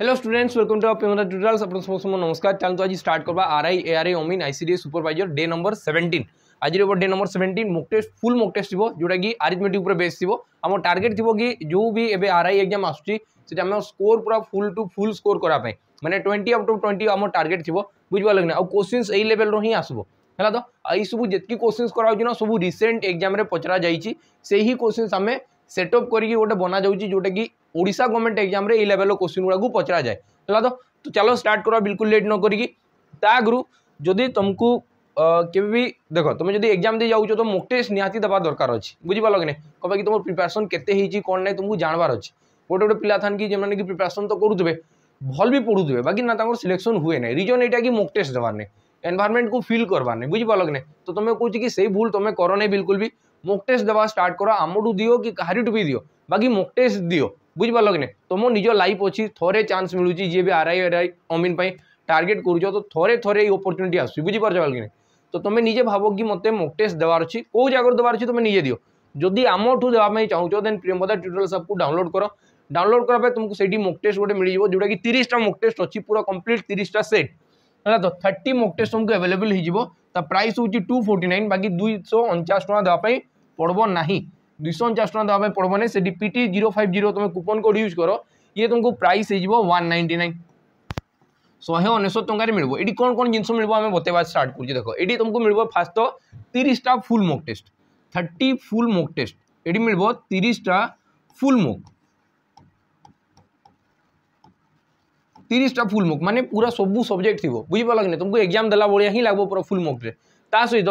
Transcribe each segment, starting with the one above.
Hello students welcome to अपना tutorials अपन समस्त नमस्कार चलते तो आज स्टार्ट करवा आरआई एआरआई ओमिन आईसीडीए सुपरवाइजर डे नंबर 17 आज day number 17 mock test full mock test थो जोटा कि आरिथमेटिक ऊपर बेस थी आम टार्गेट थी कि जो भी एवं आरआई एक्जाम आसूँ स्कोर पूरा फुल टू फुल स्कोर करवाई मैंने ट्वेंटी अप टू ट्वेंटी आम टार्गेट थी बुझे ना आउ क्वेश्चन ये लेवल हिं आसो है तो युव सब क्वेश्चन कराऊ ना सब रिसेंट एग्जाम पचरा जाइए से ही क्वेश्चन आम सेटअप करके गोटे बना जाऊँगी जोटा कि ओडा गवर्नमेंट एक्जाम ये लेवल क्वेश्चन गुड़ाक पचरा जाए तो तो चलो स्टार्ट कर बिल्कुल लेट न करू जदि तुमको के भी देख तुम जब एक्जाम दे जाऊ तो मोक टेस्ट निहाती देवा दरकार अच्छे बुझीपाल कि नहीं कह कि तुम प्रिपेरेसन के कौन ना तुमको जानवर अच्छे गोटे गोटे पिला था कि जमने कि प्रिपेरेसन तो करुवे भल भी पढ़ुवे बाकी ना सिलेक्शन हुए ना रिजन यहाँ कि मोक टेस्ट देवार नहीं एनभारमेंट को फिल करवार नहीं बुझीपाल कि नहीं तो तुम्हें कौच कि सही भूल तुम कर नहीं बिल्कुल भी मोक टेस्ट देवा स्टार्ट कर आमठू दि कि कहारिठू भी दि बाकी मोक टेस्ट दियो बुझिपाल तो तो तो कि नहीं तुम निज लाइफ अच्छी थे चान्स मिलूँ जी भी आर आई आर आई अमीन टार्गेट कर थे थे ये अपरच्युनिटी आस बुझिपार कि तो तुम निजे भाव कि मत मक टेस्ट देवार अच्छी कोई जगह देवार अच्छी तुम्हें निजे दि जदि आमठू दे चाहो देन प्रियमदा ट्यूटोरियल सबको डाउनलोड कर डाउनलोड करा तुमको सही मोक टेस्ट गोटे मिल जाए जोटा कि तीसटा मोक टेस्ट अच्छी पूरा कम्प्लीट तीसटा सेट है तो थर्ट मक टेस्ट तुमको एवेलेबल हो प्राइस हूँ टू फोर्टी नाइन बाकी दुई सौ अणचाश टाँग देवाई पड़ना नहीं दुशौ अनचाश टाँग देवाई पड़वाना से पी जीरो फाइव जीरो तुम कूपन कोड यूज कर ये तुमको प्राइस वन नाइंटी नाइन शहे अनेश टकर मिले ये कौन कौन जिन मिले आम बतेवा स्टार्ट कर देख ये तुमको मिले फास्ट तो तीसटा full mock test thirty full mock test ये मिले तीसटा फुल मोक तीसटा फुल मोक मानने पूरा सब सब्जेक्ट थी बुझ पार लगे तुमको एग्जाम देला भाया ही लगभग पूरा फुल मोक्रे सहित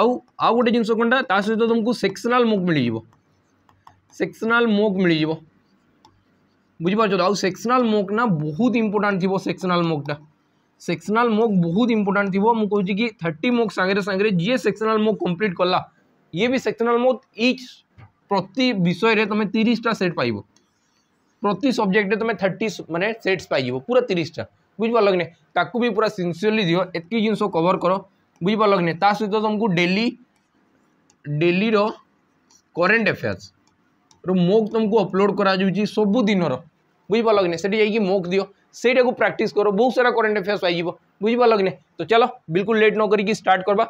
आउ आ गोटे जिनस कौनटा ता सहित तुमको सेक्सनाल मुक मिल सेक्शनाल मुक मिल बुझिपार सेक्शनाल मुक ना बहुत इंपोर्टाट थी सेक्सनाल मुकटा सेक्सनाल मुक बहुत इंपोर्टाट थी मुझे कि थर्टी मुक सागर सागर जी सेक्शनाल मुक कम्प्लीट कला ये भी सेक्सनाल मुक इच प्रति विषय तुम तीसटा सेट पाइब प्रति सब्जेक्ट तुम थर्टी मानने सेट्स पाइब पूरा तीसटा बुझ पार लगे ताकू भी पूरा सिंसीयरली दिव एत जिनस कवर करो बुझिपाल कि नहीं सहित तुमको डेली डेली रो करेन्ट एफेयर्स रोक तुमको अपलोड कर सबुदिन बुझ कि नहीं जाइ मोक दि से प्राक्ट कर बहुत सारा करेन्ट एफेयर्स आई बुझ कि नहीं तो चलो बिल्कुल लेट न करार्ट करवा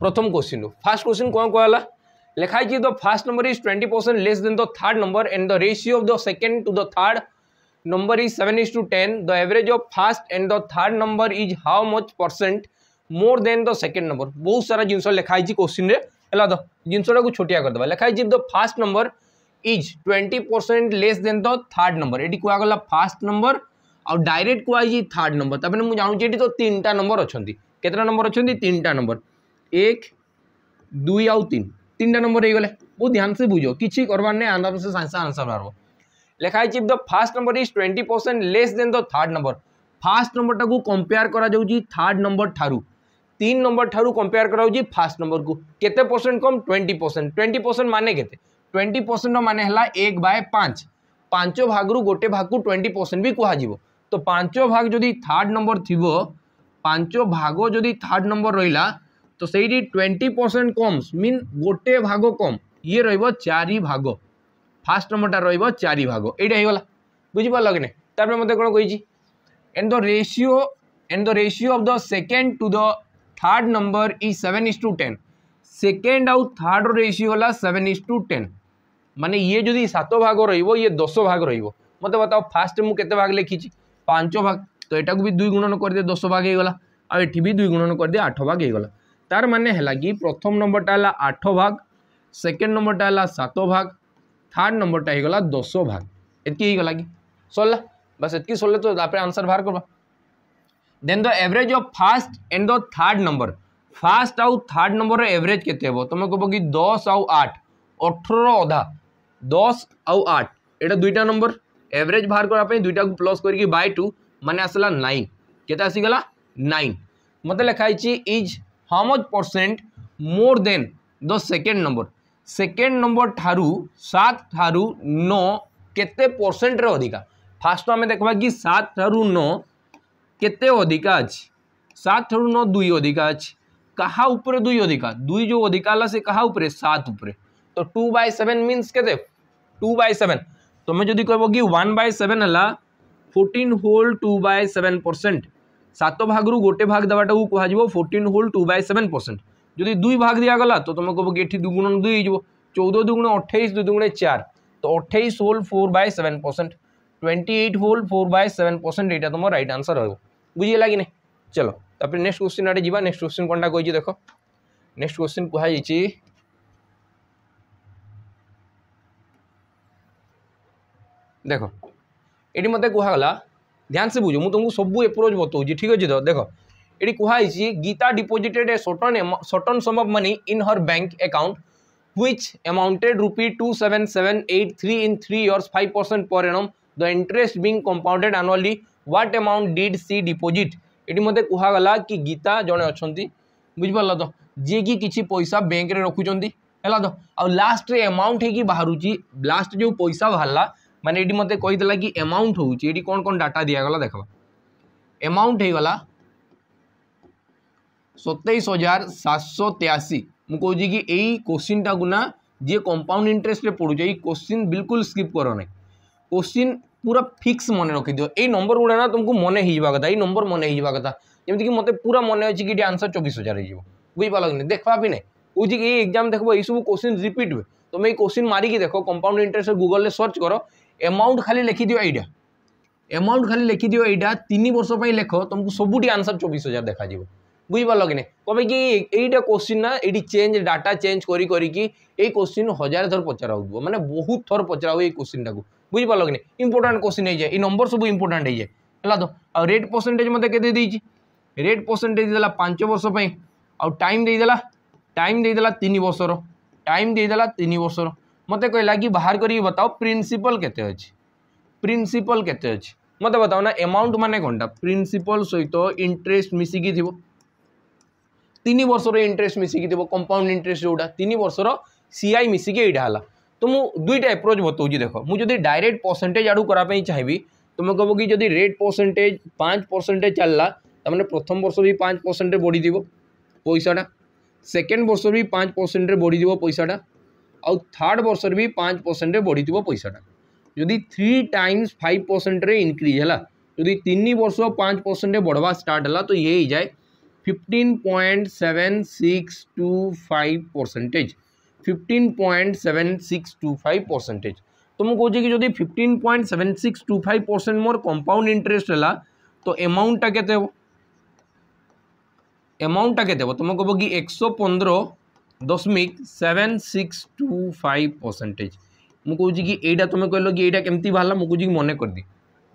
प्रथम क्वेश्चन रू फास्ट क्वेश्चन कौन कहला लिखाई the first number is twenty percent less than the third number and the ratio of the second to the third number is seven is to ten the average of first and the third number is how much percent more than the second number बहुत सारा जिनस लिखाई question में है तो जिनसटा को छोटिया करदे लिखाई the first number is twenty percent less than the third number ये कहगला फास्ट नंबर आउ डायरेक्ट कहुई थर्ड नंबर तपे मुझे जानूँ ये तो तीन टा नंबर अच्छा कतटा नंबर अच्छा तीन टा नंबर एक दुई आउ तीन तीन टा नंबर हो गले बहुत ध्यान से बुझ किसी करवार नहीं से आंसर आंसर लिखाई चीज the first number is twenty percent less than the third number first number टाक कंपेयर करार्ड नंबर ठारू तीन नंबर ठार् कंपेयर कर फास्ट नंबर को कते परसेंट कम ट्वेंटी परसेंट ट्वेंटी परसेंट मान के ट्वेंटी परसेंट मान है एक बाय पांच पांच भाग रु गोटे भाग को ट्वेंटी परसेंट भी कह तो पांच भाग जदि थार्ड नंबर थी पांच भाग जदि थार्ड नंबर रहा तो सही ट्वेंटी परसेंट कम मीन गोटे भाग कम ये रार भाग ফার্স্ট নম্বরটা রহব চারি ভাগ এইটা হয়ে বুঝিপারল কি না তারপরে মতো কোণ কইছি and the ratio and the ratio of the second to the third number is seven is to ten second আউ থার্ড রেসিও হল সেভেন ইজ টু টেন মানে ইয়ে যদি সাত ভাগ রহব ইয়ে দশ ভাগ রহব মতো বতাও ফার্স্ট মু কেতে ভাগ লিখিছি পাঁচ ভাগ তো এটাকে বি দুই গুণন করে দিয়ে দশ ভাগ হয়ে গলা আর এটি বি দুই গুণন করে দিয়ে আঠ ভাগ হয়ে গলা তার মানে হল কি প্রথম নম্বরটা হল আঠ ভাগ সেকেন্ড নম্বরটা হল সাত ভাগ थार्ड नंबर टाइगला दस भाग एतला कि सरला बस एतक सरले तो आंसर बाहर करवा दे average of first and the third number first आउ थार्ड नंबर एवरेज के तुम्हें कि दस आउ आठ अठर अधा दस आउ आठ एटा दुईटा नंबर एवरेज बाहर करने दुईटा को प्लस करके बै टू मान आसला नाइन के आसगला नाइन मत लिखाई is how much percent more than the second number second number ठारू सात ठार नौ केते परसेंट रे अधिका फास्ट आम देखा कि सात ठारू नौ केते अधिका अच्छे सात ठारू नौ दुई अधिका अच्छे क्या उपरे दुई अधिका दुई जो अधिका से क्या उपरे सात उपरे तो टू बाय सेवेन मीनस के टू बै सेवेन तुम्हें जदि कह कि वन बाय सेवेन है fourteen whole two by seven percent सात भाग रू गोटे भाग देवाटा कहोर्टन whole two by seven percent ଯଦି ଦୁଇ ଭାଗ ଦିଆଗଲା ତ ତୁମେ କହିବ କି ଏଠି ଦୁଗୁଣ ଦୁଇ ହେଇଯିବ ଚଉଦ ଦୁଗୁଣ ଅଠେଇଶ ଦୁଇ ଦୁଗୁଣେ ଚାର ତ ଅଠେଇଶ whole four by seven percent twenty eight whole four by seven percent ଏଇଟା ତୁମ ରାଇଟ୍ ଆନ୍ସର୍ ହେବ ବୁଝିଗଲା କି ନାହିଁ চলো তারপরে নেক্সট কোশ্চিন আটে যা নেক্সট কোশ্চিন কোনটা কইছি দেখো নেক্সট কোশ্চিন কুহাইছি দেখো এটি মতো কুহগলা ধ্যান সে বুঝো মু তোমাকে সবু এপ্রোচ বতাউছি ঠিক আছে তো দেখো এটি কুহাইছি Gita deposited A certain certain sum of money in her bank account which amounted rupee two seven seven eight three in three years five percent per annum the interest being compounded annually what amount did she deposit এটি মতো কুহগলা কি গীতা জনে অনেক বুঝিপার তো যিকি কিছু পয়সা ব্যাঙ্করে রখুচার ହେଲା ତ ଆଉ ଲାଷ୍ଟରେ ଆମାଉଣ୍ଟ ହେଇକି ବାହାରୁଛି ଲାଷ୍ଟ ଯେଉଁ ପଇସା ବାହାରିଲା ମାନେ ଏଠି ମୋତେ କହିଦେଲା କି ଆମାଉଣ୍ଟ ହେଉଛି ଏଠି କ'ଣ କ'ଣ ଡାଟା ଦିଆଗଲା ଦେଖବା ଆମାଉଣ୍ଟ ହେଇଗଲା সতেইশ হাজার সাতশো তেয়াশি ମୁଁ କହୁଛି କି ଏଇ କୋଶ୍ଚିନ୍ଟାକୁ ନା ଯିଏ କମ୍ପାଉଣ୍ଡ ଇଣ୍ଟରେଷ୍ଟରେ ପଢ଼ୁଛି ଏଇ କୋଶ୍ଚିନ୍ ବିଲକୁଲ ସ୍କିପ୍ କର ନାହିଁ କୋଶ୍ଚିନ୍ ପୁରା ଫିକ୍ସ ମନେ ରଖିଦିଅ ଏଇ ନମ୍ବର ଗୁଡ଼ା ନା ତୁମକୁ ମନେ ହେଇଯିବା କଥା ଏଇ ନମ୍ବର ମନେ ହେଇଯିବା କଥା ଯେମିତିକି ମୋତେ ପୁରା ମନେ ଅଛି କି ଏଠି ଆନ୍ସର ଚବିଶ ହଜାର ହେଇଯିବ ବୁଝିପାରିଲ କି ନାହିଁ ଦେଖବା ବି ନାହିଁ କହୁଛି କି ଏଇ ଏକ୍ଜାମ୍ ଦେଖିବ ଏଇସବୁ କୋଶ୍ଚିନ୍ ରିପିଟ୍ ହୁଏ ତୁମେ ଏଇ କୋଶ୍ଚିନ୍ ମାରିକି ଦେଖ କମ୍ପାଉଣ୍ଡ ଇଣ୍ଟରେଷ୍ଟ ଗୁଗଲରେ ସର୍ଚ୍ଚ କର ଏମାଉଣ୍ଟ ଖାଲି ଲେଖିଦିଅ ଏଇଟା ଏମାଉଣ୍ଟ ଖାଲି ଲେଖିଦିଅ ଏଇଟା ତିନି ବର୍ଷ ପାଇଁ ଲେଖ ତୁମକୁ ସବୁଠି ଆନ୍ସର ଚବିଶ ହଜାର ଦେଖାଯିବ বুঝিপার কি না কবে কি এইটা কোশ্চিন না এটি চেঞ্জ ডাটা চেঞ্জ করি করিকি এই কোশ্চিন হাজার থর পচারা হোক মানে বহুত থর পচারা হোক এই কোশ্চিনটা বুঝিপার কি না ইম্পর্টাট কোশ্চিন হয়ে যায় এই নম্বর সব ইম্পর্টাট হয়ে যায় ହେଲା ତ ଆଉ ରେଟ୍ ପରସେଣ୍ଟେଜ୍ ମୋତେ କେତେ ଦେଇଛି ରେଟ୍ ପରସେଣ୍ଟେଜ୍ ଦେଲା ପାଞ୍ଚ ବର୍ଷ ପାଇଁ ଆଉ ଟାଇମ୍ ଦେଇଦେଲା ଟାଇମ୍ ଦେଇଦେଲା ତିନି ବର୍ଷର ଟାଇମ୍ ଦେଇଦେଲା ତିନି ବର୍ଷର ମୋତେ କହିଲା କି ବାହାର କରିକି ବତାଓ ପ୍ରିନ୍ସିପଲ୍ କେତେ ଅଛି ପ୍ରିନ୍ସିପଲ୍ କେତେ ଅଛି ମୋତେ ବତାଓ ନା ଆମାଉଣ୍ଟ ମାନେ କ'ଣଟା ପ୍ରିନ୍ସିପଲ୍ ସହିତ ଇଣ୍ଟରେଷ୍ଟ ମିଶିକି ଥିବ तीन वर्ष इंटरेस्ट मिसिकी थी कंपाउंड इंटरेस्ट जो तीन वर्षर सी आई मिसिकी यहाँ है तो मुझे दुईटा एप्रोच बताऊँच देख मुझे डायरेक्ट परसेंटेज आड़ करापी चाहिए तुम्हें कहो कि जो रेट परसेंटेज पाँच परसेंटेज चलला तो मैंने प्रथम वर्ष भी पाँच परसेंटे बढ़ी थी पैसाटा सेकेंड वर्ष भी पाँच परसेंटे बढ़ी थी पैसाटा आउ थार्ड वर्ष भी पाँच परसेंटे बढ़ी थी पैसाटा जदि थ्री टाइम्स फाइव परसेंटे इनक्रीज है जदि तीन वर्ष पाँच परसेंटे बढ़वा स्टार्ट तो ये जाए fifteen point seven six two five percentage fifteen point seven six two five percentage तो कौन कि जदि fifteen point seven six two five percent more compound interest है तो एमाउंटा के एमाउंटा के तुम कह कि एक सौ पंद्रह दशमिक seven six two five percentage मुझे कि यहाँ तुम कहल कि यहाँ केमती बाहर मुझे मन करदी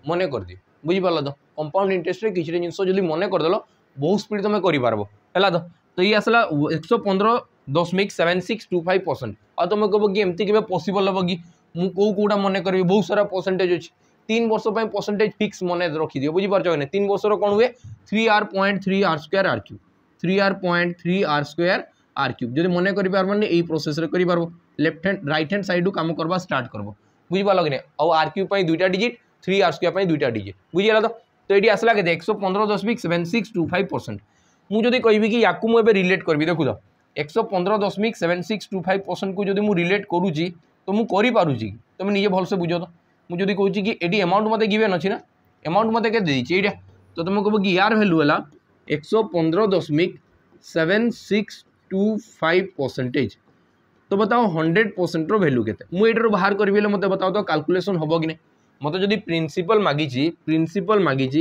मन करदी बुझिपार तो कंपाउंड इंटरेस्ट किसी जिन जब मन करदेल बहुत स्पीड तुम्हें पार्ब है तो? तो ये आसला एक सौ पंद्रह दशमिक seven six two five percent आ तुम कहो कि एमती के पसबल हम कि मुझ कौटा मन करी बहुत सारा परसेंटेज अच्छे तीन वर्ष परसेंटेज फिक्स मन रखीद बुझीपार तीन वर्ष कौन हुए three R point three R square R cube three R point three R square R cube जो मन कर process left hand right hand सैड्रु कम करवा स्टार्ट कर बुझीपाल कि नहीं आर क्यूब दुईटा डिजिट थ्री आर स्क्यर दुईटा डिजिट बुझीगला तो তো এটি আসলা কেতে একশো পনেরো দশমিক seven six two five percent মু যদি কবি কি ইয়াকু মু এবে রিলেট করবি দেখু তো একশো পনেরো দশমিক সেভেন সিক্স টু ফাইভ পরসেন্টকু যদি মু রিলেট করুছি তো মু করিপারুছি তুমি নিজে ভালসে বুঝ তো মু যদি কৌছি কি এটি অ্যামাউন্ট মতো গিভেন অছি না অ্যামাউন্ট মতো কেতে দিয়েছি এইটা তো তুমি কব কি ইয়ার ভ্যালু হল একশো পনেরো দশমিক seven six two five percentage তো बताओ हंड्रेड परसेंट रो भैल्यू के मु एटर बाहर करी मत बताओ तो काल्कुलेसन हम कि नहीं मत जो प्रिंसिपल मागिच प्रिंसिपल मागिच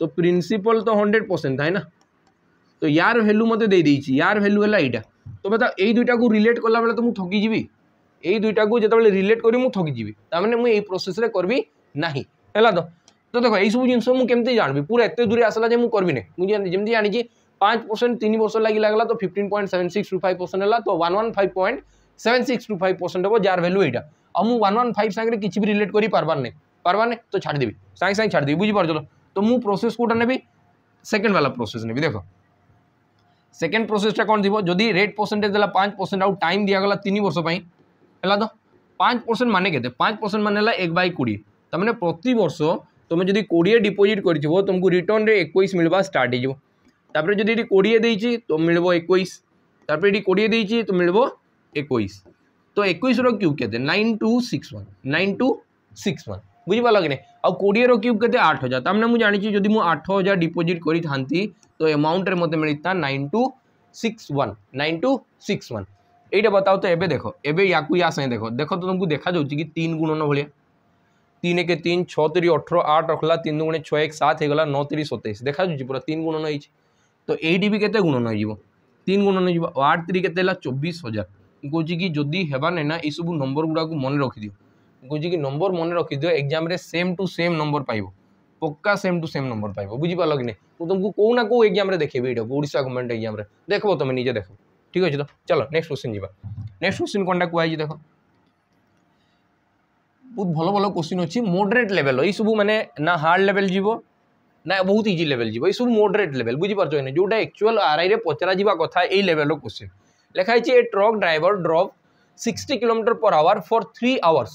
तो प्रिंसिपल तो हंड्रेड परसेंट था तो यार भैल्यू मत दे यार भैल्यू है यहाँ तो बता दुईटा को रिलेट कला बेल तो मुझे ठगिजी यही दुईटा को जो रिलेट कर ठगिजी तेज मुझे प्रोसेस करी ना है तो तो यही सब जिन केमी जानवी पूरा एत दूरी आसला जो करें जमी जानी पाँच परसेंट तीन वर्ष लगे लगेगा तो fifteen point seven six two five percent है तो one one five point seven six two five percent हम जार भैल्यू यहाँ और मुझ वन फाइव सागर किसी भी रिलेट कर पार्बार नहीं पार्बान तो छाड़देवि सांगे सांगे छाड़ देवी बुझ पार चलो तो मुझ प्रोसेस ने नेबी सेकेंड वाला प्रोसेस नेबी देख सेकेंड प्रोसेसटा कौन थी जदि रेट परसेंटेज देला पाँच परसेंट आउ टाइम दिगला तीन वर्ष पर तो? पाँच परसेंट मान के पाँच परसेंट मान ला एक बै कोड़े तमें तो प्रत वर्ष तुम्हें जब कोड़े डिपोजिट कर तुमको रिटर्न में एक मिलवा स्टार्ट तापर जब ये कोड़े तो मिल एक ये कोड़े तो मिल एक तो एक क्यूब के nine two six one nine two six one बुझिपाल कि नहीं आउ कोड़े क्यूब के आठ हजार तम तो मुझे जानी जब आठ हजार डिपोजिट कर तो एमाउंट मत मिलता nine two six one nine two six one यही बताओ तो ये देख ए या देख देख तो तुमको देखा जा तीन गुणन भाया तीन एक तीन छः तीन अठर आठ रखला तीन गुण छः एक सात हो गला नौ तीस सतैश देखा पूरा तीन गुणन हो तो ये भी कैसे गुणन हो तीन गुणन हो आठ तीन के चौबीस हजार कहूँ कि जदि हेबाना ये सब नंबर गुड़ाक मन रखिदी কহুছি নম্বর মনে রখিদিও এক্সামে সেম টু সেম নম্বর পাইব পক্কা সেম টু সেম নম্বর পাইব বুঝিপার কি না তুমি কেউ না কেউ এক্সামে দেখবি এটা ওড়শা গভর্নমেন্ট এক্সামে দেখব তুমি নিজে দেখো ঠিক আছে তো চলো নেক্সট কোশ্চিন যা নেক্সট কোশ্চিন কোনটা কুহাইছি দেখো ବହୁତ ଭଲ ଭଲ କୋଶ୍ଚିନ୍ ଅଛି ମଡରେଟ୍ ଲେଭେଲ୍ ଏଇସବୁ ମାନେ ନା ହାର୍ଡ଼ ଲେଭେଲ୍ ଯିବ ନା ବହୁତ ଇଜି ଲେଭେଲ୍ ଯିବ ଏଇସବୁ ମଡରେଟ୍ ଲେଭେଲ୍ ବୁଝିପାରୁଛ ନା ଯେଉଁଟା ଆକ୍ଚୁଆଲ୍ ଆର୍ଆଇରେ ପଚରାଯିବା କଥା ଏଇ ଲେଭେଲ୍ର କୋଶ୍ଚିନ୍ ଲେଖା ହେଇଛି a truck driver drop sixty kilometre per hour for three hours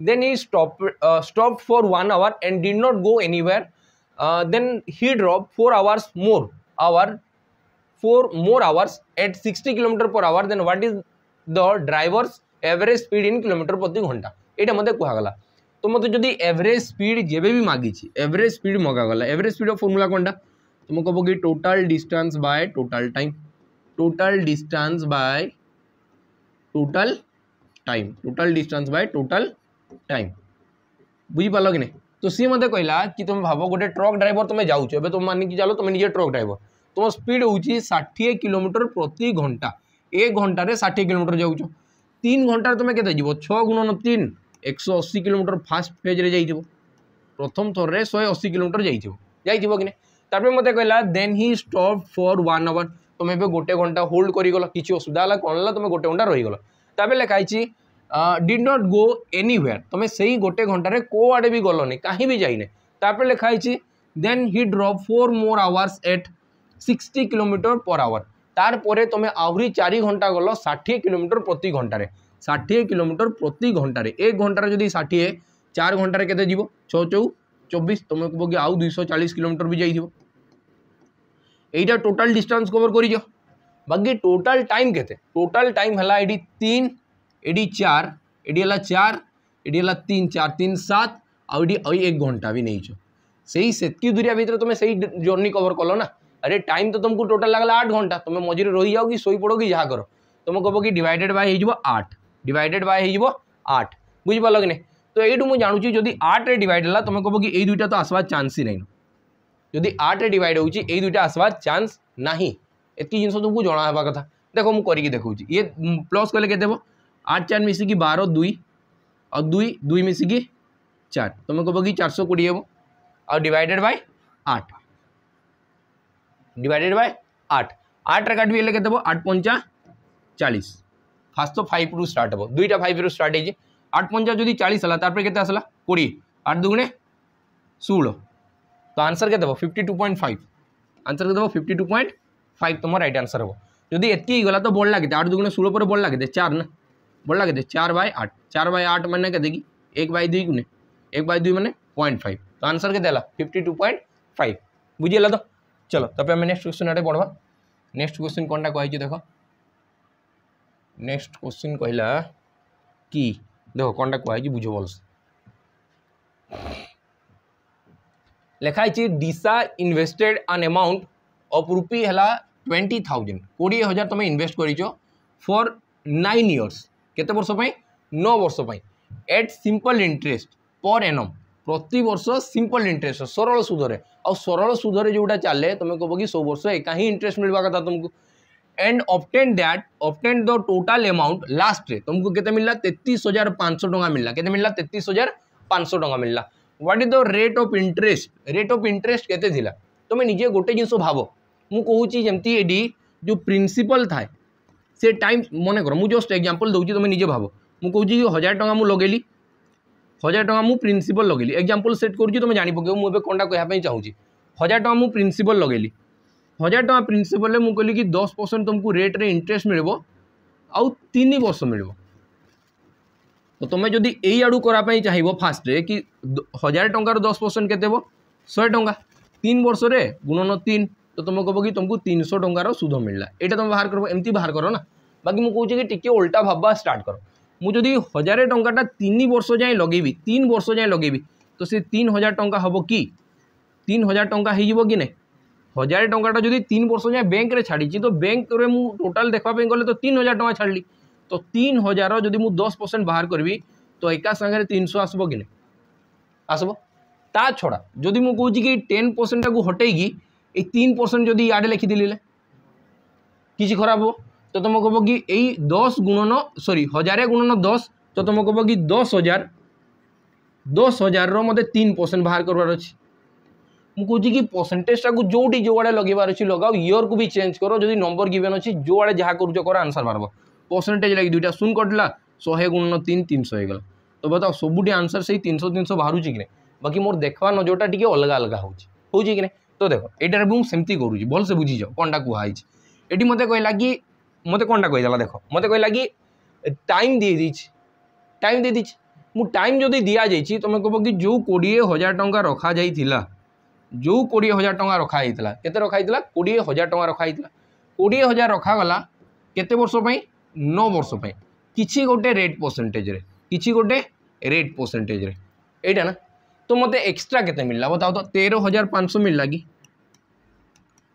then he stopped uh, stopped for one hour and did not go anywhere uh, then he drove four hours more hour four more hours at 60 km per hour then what is the driver's average speed in kilometer प्रति घंटा এটা মধ্যে কুহাগলা তো মতো যদি average speed যেবে বি মাগিছি এভারেজ স্পিড মগাগলা এভারেজ স্পিড ফর্মুলা কোনটা তুমি কব কি total distance by total time total distance by total time total distance by total time बुझीपाल कि नहीं तो सी मत कहला कि तुम भाव गोटे ट्रक ड्राइवर तुम जाऊ तुम मानिकी चलो तुम निजे ट्रक ड्राइवर तुम स्पीड हूँ षाठी किलोमीटर प्रति घंटा एक घंटा षाठी किलोमीटर जाऊ तीन घंटे तुम्हें कैसे जीव छः न तीन एक सौ अशी किलोमीटर फास्ट फेज्रे जा प्रथम थर में शहे अशी किलोमीटर जाने तापर मत कहला देन स्टप फर वन आवर तुम्हें गोटे घंटा होल्ड करसुविधा है कौन है तुम गोटे घंटा रहीगल तापर लिखाई डी नट गो एनिवेयर तुम्हें से ही गोटे घंटे कौआडे भी गलनी कहीं भी जाने तापर लिखाई then he drop four more hours at sixty kilometre per hour तार तुम्हें आहरी चारि घंटा गल षाठी किलोमीटर प्रति घंटा षाठी किलोमीटर प्रति घंटे एक घंटार जदि षाठी चार घंटे केव छौ चौबीस तुम कह कि आउ दुई चालीस किलोमीटर भी जाइए यहीटा टोटाल डिस्टान्स कवर कर बाकी टोटाल टाइम के टोटाल टाइम है तीन एडी चार है चार एडीएला तीन चार तीन सात आउ ये एक घंटा भी नहीं छो से सेतकी दूरिया भितर तो तुम्हें से जर्नी कवर कल ना अरे टाइम तो तुमको टोटाल लगला आठ घंटा तुम मझे रही जाओ कि शोप पड़ो कि जहाँ करो तुम कह कि डिवाइडेड बाय हो आठ डिवाइडेड बाय हो आठ बुझिपाल तो कि नहीं तो यू मुझे जानूँ जदि आठरे डिवाइड है तुम कह कि दुईटा तो आसवार चान्स ही नहीं जदि आठ डिवाइड हो दुईटा आसवार चान्स ना इतनी जिन तुमको जनावा कथा देख मुझे देखा ये प्लस कले के आठ चार मिसिकी बार दुई और दुई दुई मिसिकी चार तुम तो कहो कि चार सौ कोड़े और डिवाइडेड बाय आठ डिवाइडेड बाय आठ आठ काटवी एट के आठ पंचा चालीस फास्ट तो फाइव रु स्टार्ट हम दुईटा फाइव रु स्टार्ट आठ पंचा जो चालीस तो तो है तार के आसला कोड़े आठ दुगुणे षोल तो आंसर के fifty two point five answer के फिफ्टी टू पॉइंट फाइव तुम रईट आंसर हम যদি এতকি গলা তো বড় आठ আট দুগুণে पर পরে लगे লাগে চার बोला कहते चार बाय आठ चार बाय आठ मैंने कह देगी एक बाय दुई गुने एक बाय दुई मैंने पॉइंट फाइव तो आंसर कहते देला फिफ्टी टू पॉइंट फाइव बुझे तो चलो तब आम नेक्स्ट क्वेश्चन आटे पढ़वा नेक्स्ट क्वेश्चन कौन टा कही देख नेक्स्ट क्वेश्चन कहला कि देख कौन टा कही बुझ भलसे लिखाई डीसा invested an amount of rupee है ट्वेंटी थाउजेंड कोड़े हजार तुम ইনভেস্ট कर ফর नाइन इयर्स କେତେ ବର୍ଷ नौ ନଅ ବର୍ଷ ପାଇଁ at simple interest per annum ପ୍ରତିବର୍ଷ ସିମ୍ପଲ୍ ଇଣ୍ଟରେଷ୍ଟ ସରଳ ସୁଧରେ ଆଉ ସରଳ ସୁଧରେ ଯେଉଁଟା ଚାଲେ ତୁମେ କହିବ କି ସବୁ ବର୍ଷ ଏକା ହିଁ ଇଣ୍ଟରେଷ୍ଟ ମିଳିବା କଥା and obtain that obtain the total amount last रे तुमको कितने मिलला तेतीस हजार पाँच टाँग मिलला कितने मिलला तेतीस हजार पाँच टाँग मिलला what is the rate of interest rate of interest के तुम्हें निजे गोटे जिनस भाव मुझे कहूची जमती जो प्रिंसिपल थाए ସେ ଟାଇମ୍ ମନେକର ମୁଁ ଜଷ୍ଟ ଏକ୍ଜାମ୍ପଲ୍ ଦେଉଛି ତୁମେ ନିଜେ ଭାବ ମୁଁ କହୁଛି ହଜାର ଟଙ୍କା ମୁଁ ଲଗେଇଲି ହଜାର ଟଙ୍କା ମୁଁ ପ୍ରିନ୍ସିପଲ୍ ଲଗେଇଲି ଏକ୍ଜାମ୍ପଲ୍ ସେଟ୍ କରୁଛି ତୁମେ ଜାଣିପକାଇବ ମୁଁ ଏବେ କ'ଣଟା କହିବା ପାଇଁ ଚାହୁଁଛି ହଜାର ଟଙ୍କା ମୁଁ ପ୍ରିନ୍ସିପଲ୍ ଲଗେଇଲି ହଜାର ଟଙ୍କା ପ୍ରିନ୍ସିପଲ୍ରେ ମୁଁ କହିଲି କି ଦଶ ପରସେଣ୍ଟ ତୁମକୁ ରେଟ୍ରେ ଇଣ୍ଟରେଷ୍ଟ ମିଳିବ ଆଉ ତିନି ବର୍ଷ ମିଳିବ ତ ତୁମେ ଯଦି ଏଇ ଆଡ଼ୁ କରିବା ପାଇଁ ଚାହିଁବ ଫାଷ୍ଟରେ କି ହଜାର ଟଙ୍କାର ଦଶ ପରସେଣ୍ଟ କେତେ ହେବ ଶହେ ଟଙ୍କା ତିନି ବର୍ଷରେ ଗୁଣନ ତିନି तो तुम कहो कि तुमको तीन सौ टकर सुध मिलला यहाँ तुम बाहर करो एमती बाहर करो ना बाकी मुझे कि टी ओल्टा भाबा स्टार्ट करो मुझे हजार टाटा तीन वर्ष जाए लगे तीन वर्ष जाए लगे तो सी तीन हजार टाँह हम कि तीन हजार टाँह हो कि ना हजार टाटा जो तीन वर्ष जाए बैंक छाड़ी तो बैंक में टोटाल देखापी गले तो तीन हजार टाँह छाड़ी तो तीन हजार जो मुझे दस परसेंट बाहर करी तो एका सागर तीन सौ आसब कि आसब ता छड़ा जदि मुझे कौन कि टेन परसेंट टाक हटेगी तीन परसेंट जो इे लिखी दिले किसी खराब हो तो तुम कह कि दस गुणन सरी हजारे गुणन दस तो तुम कह कि दस हजार दस हजार रोते तीन परसेंट बाहर करवार अच्छे मुझे कि परसेंटेजा को जो जो आड़े लगे अच्छे लगाओ इयर को भी चेंज करो जो नंबर गिवेन अच्छे जो आड़े जहाँ करो कर आंसर बाहर परसेंटेज लगे दुईटा शून कटा शहे गुणन तीन तीन सौ हो गला तो बताओ सबूत आंसर से तीन सौ तीन सौ बाहर कि बाकी मोर देखा नजरटा टी अलग अलग हो कि नहीं ତ ଦେଖ ଏଇଟାରେ ମୁଁ ସେମିତି କରୁଛି ଭଲସେ ବୁଝିଯାଅ କ'ଣଟା କୁହାହେଇଛି ଏଠି ମୋତେ କହିଲା କି ମୋତେ କ'ଣଟା କହିଦେଲା ଦେଖ ମୋତେ କହିଲା କି ଟାଇମ୍ ଦେଇଦେଇଛି ଟାଇମ୍ ଦେଇଦେଇଛି ମୁଁ ଟାଇମ୍ ଯଦି ଦିଆଯାଇଛି ତୁମେ କହିବ କି ଯେଉଁ କୋଡ଼ିଏ ହଜାର ଟଙ୍କା ରଖାଯାଇଥିଲା ଯେଉଁ କୋଡ଼ିଏ ହଜାର ଟଙ୍କା ରଖାଯାଇଥିଲା କେତେ ରଖାଯାଇଥିଲା କୋଡ଼ିଏ ହଜାର ଟଙ୍କା ରଖାଯାଇଥିଲା କୋଡ଼ିଏ ହଜାର ରଖାଗଲା କେତେ ବର୍ଷ ପାଇଁ ନଅ ବର୍ଷ ପାଇଁ କିଛି ଗୋଟେ ରେଟ୍ ପରସେଣ୍ଟେଜ୍ରେ କିଛି ଗୋଟେ ରେଟ୍ ପରସେଣ୍ଟେଜ୍ରେ ଏଇଟା ନା तो मत एक्सट्रा के मिलला बताओ तो तेरह हजार पाँच सौ मिलला कि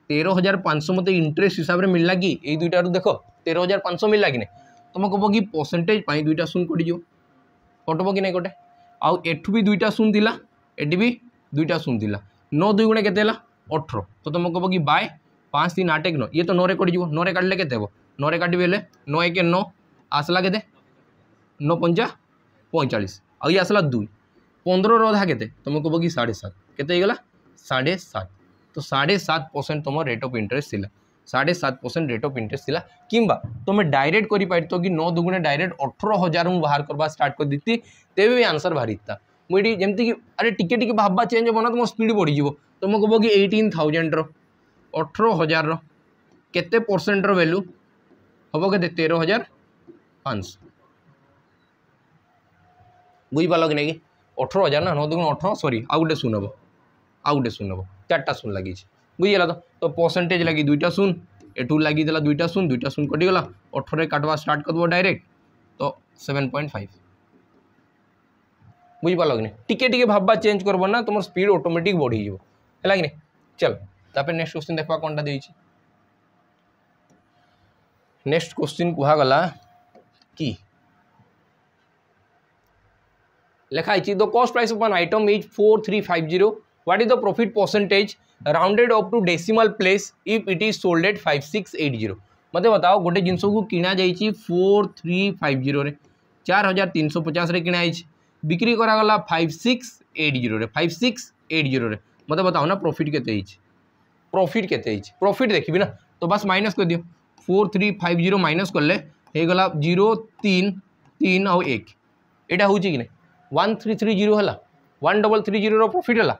तेरह हजार पाँच सौ मत इंटरेस्ट हिसाब से मिलला कि यही दुईटार देख तेरह हजार पाँच सौ मिलला कि नहीं तुम तो कह कि परसेंटेज पाई दुईटा शून कटिज कटब कि नहीं गोटे आउ एठू भी दुईटा शून थी एटी भी दुईटा शून थी नौ दुई गुणे के अठर तो तुम तो कह कि बाय पाँच तीन आठ एक नौ ये तो नौ कटिज नौ काटले के नौ काटबी हेल्ले नौ एक नौ आसला के नौ पंचा पैंचाश आ आसला दुई पंद्रह अधा के तुम कह कि साढ़े सात କେତେ ହେଇଗଲା ସାଢ଼େ ସାତ ତ ସାଢ଼େ ସାତ ପରସେଣ୍ଟ ତୁମ ରେଟ୍ ଅଫ୍ ଇଣ୍ଟରେଷ୍ଟ साढ़े सात परसेंट रेट अफ इंटरेस्ट थी कि तुम डायरेक्ट कर कि नौ दुगुणे डायरेक्ट अठर हजार मुझे बाहर करवा स्टार्ट कर दी तेरे भी आंसर बाहरी था मुझे जमीक अरे टी टे भाबा चेंज हम तुम स्पीड बढ़ीज तुम कह कि एटीन थाउजेंड्र अठर हजार रत परसेंटर भैल्यू हम के तेरह हजार पाँच पार कि नहीं अठर हजार ना नौ दुगुण अठर सरी आउ गए शून आउ गोटे शून चार्टा शून लगे बुझीगला तो तो परसेंटेज लगे दुईटा शून एटु लगे दुईटा शून दुईटा शून कटिगला अठर काटवा स्टार्ट करदेव डायरेक्ट तो सेवेन पॉइंट फाइव बुझिपाल कि टी टे भाबा चेंज करब ना तुम स्पीड अटोमेटिक बढ़ी जब है चल तापर नेक्स्ट क्वेश्चन देखा कौन टाइम नेक्स्ट क्वेश्चन कहगला कि लिखाई the cost price of an item is four three five zero what is the profit percentage rounded up to decimal place if it is sold at five six eight zero मत बताओ गोटे जिनस को कि four three five zero चार हजार तीन सौ पचास रे किणाई बिक्री कराला five six eight zero five six eight zero मतलब बताओ ना प्रॉफिट के प्रॉफिट के प्रॉफिट देखी ना तो बस माइनस कर दियो four three five zero minus कले जीरो तीन तीन आउ एक यहाँ हो नहीं ୱାନ୍ ଥ୍ରୀ ଥ୍ରୀ ଜିରୋ ହେଲା ୱାନ୍ ଡବଲ୍ ଥ୍ରୀ ଜିରୋର ପ୍ରଫିଟ୍ ହେଲା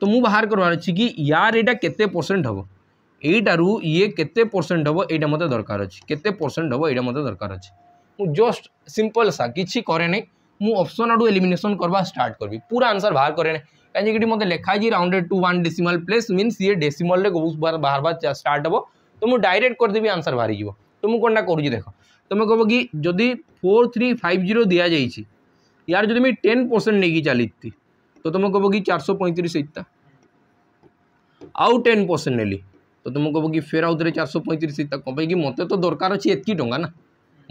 ତ ମୁଁ ବାହାର କରିବାର ଅଛି କି ୟାର ଏଇଟା କେତେ ପରସେଣ୍ଟ ହେବ ଏଇଟାରୁ ଇଏ କେତେ ପରସେଣ୍ଟ ହେବ ଏଇଟା ମୋତେ ଦରକାର ଅଛି କେତେ ପରସେଣ୍ଟ ହେବ ଏଇଟା ମୋତେ ଦରକାର ଅଛି ମୁଁ ଜଷ୍ଟ ସିମ୍ପଲ୍ ସା କିଛି କରେ ନାହିଁ ମୁଁ ଅପସନ୍ ଆଡ଼ୁ ଏଲିମିନେସନ୍ କରିବା ଷ୍ଟାର୍ଟ କରିବି ପୁରା ଆନ୍ସର୍ ବାହାର କରେ ନାହିଁ କାହିଁକି ଏଠି ମୋତେ ଲେଖା ହେଇଛି rounded to one decimal place means ଇଏ ଡେସିମଲ୍ରେ ବାହାରବା ଷ୍ଟାର୍ଟ ହେବ ତ ମୁଁ ଡାଇରେକ୍ଟ କରିଦେବି ଆନ୍ସର୍ ବାହାରିଯିବ ତ ମୁଁ କ'ଣଟା କରୁଛି ଦେଖ ତୁମେ କହିବ କି ଯଦି ଫୋର୍ ଥ୍ରୀ ଫାଇଭ୍ ଜିରୋ ଦିଆଯାଇଛି यार जो मैं टेन परसेंट नहीं चलित थी तो तुम कहो कि चार सौ पैंतीस आउ टेन परसेंट नी तो तुम कहो कि फेर आउ थे चार सौ पैंतीस इत्ता कौन पाई कि मत तो दरकार अच्छे एतकी टाँगा ना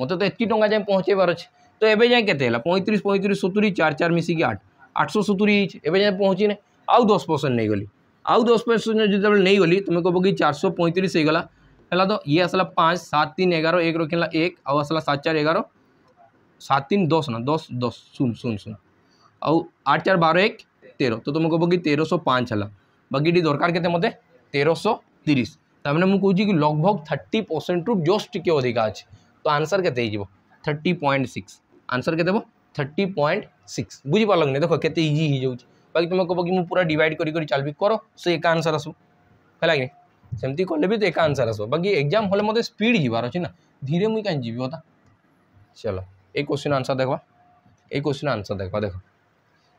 मत तो एतकी टाँग जाए पहुँचेबार अच्छे तो एवं जाए के पैंतीस पैंतीस सतुरी चार चार मिसिकी आठ आठ सौ सतुरी एवं जाए पहुँचे आउ दस परसेंट नहीं गली आउ दस परसेंट जो नहीं गली तुम कह कि चार सौ पैंतीस होगा है तो ये आसला पाँच सात तीन एगार एक रखा एक आउ आसला सात चार एगार सात तीन दस ना दस दस सुन सुन सुन आउ आठ चार बारह एक तेरह तो तुम बगि कि तेरह सौ पाँच है बाकी दरकार के मत तेरह तीस तमें तो मुझे कि लगभग थर्टी परसेंट रु जस्ट टी अधिका अच्छे तो आंसर के थर्टी पॉइंट सिक्स आंसर के थर्टी पॉइंट सिक्स बुझीपाल नहीं देख के इजी हो जाऊँच बाकी तुम कह कि पूरा डिवाइड कर करो से तो एक आंसर आसो है कि सेमती कले भी तो एक आंसर आसो बाकी एग्जाम हमें मतलब स्पीड जीवार अच्छे ना धीरे मुझे कहीं जीवता चलो ये क्वेश्चन आंसर देखा ये क्वेश्चन आंसर देखा देख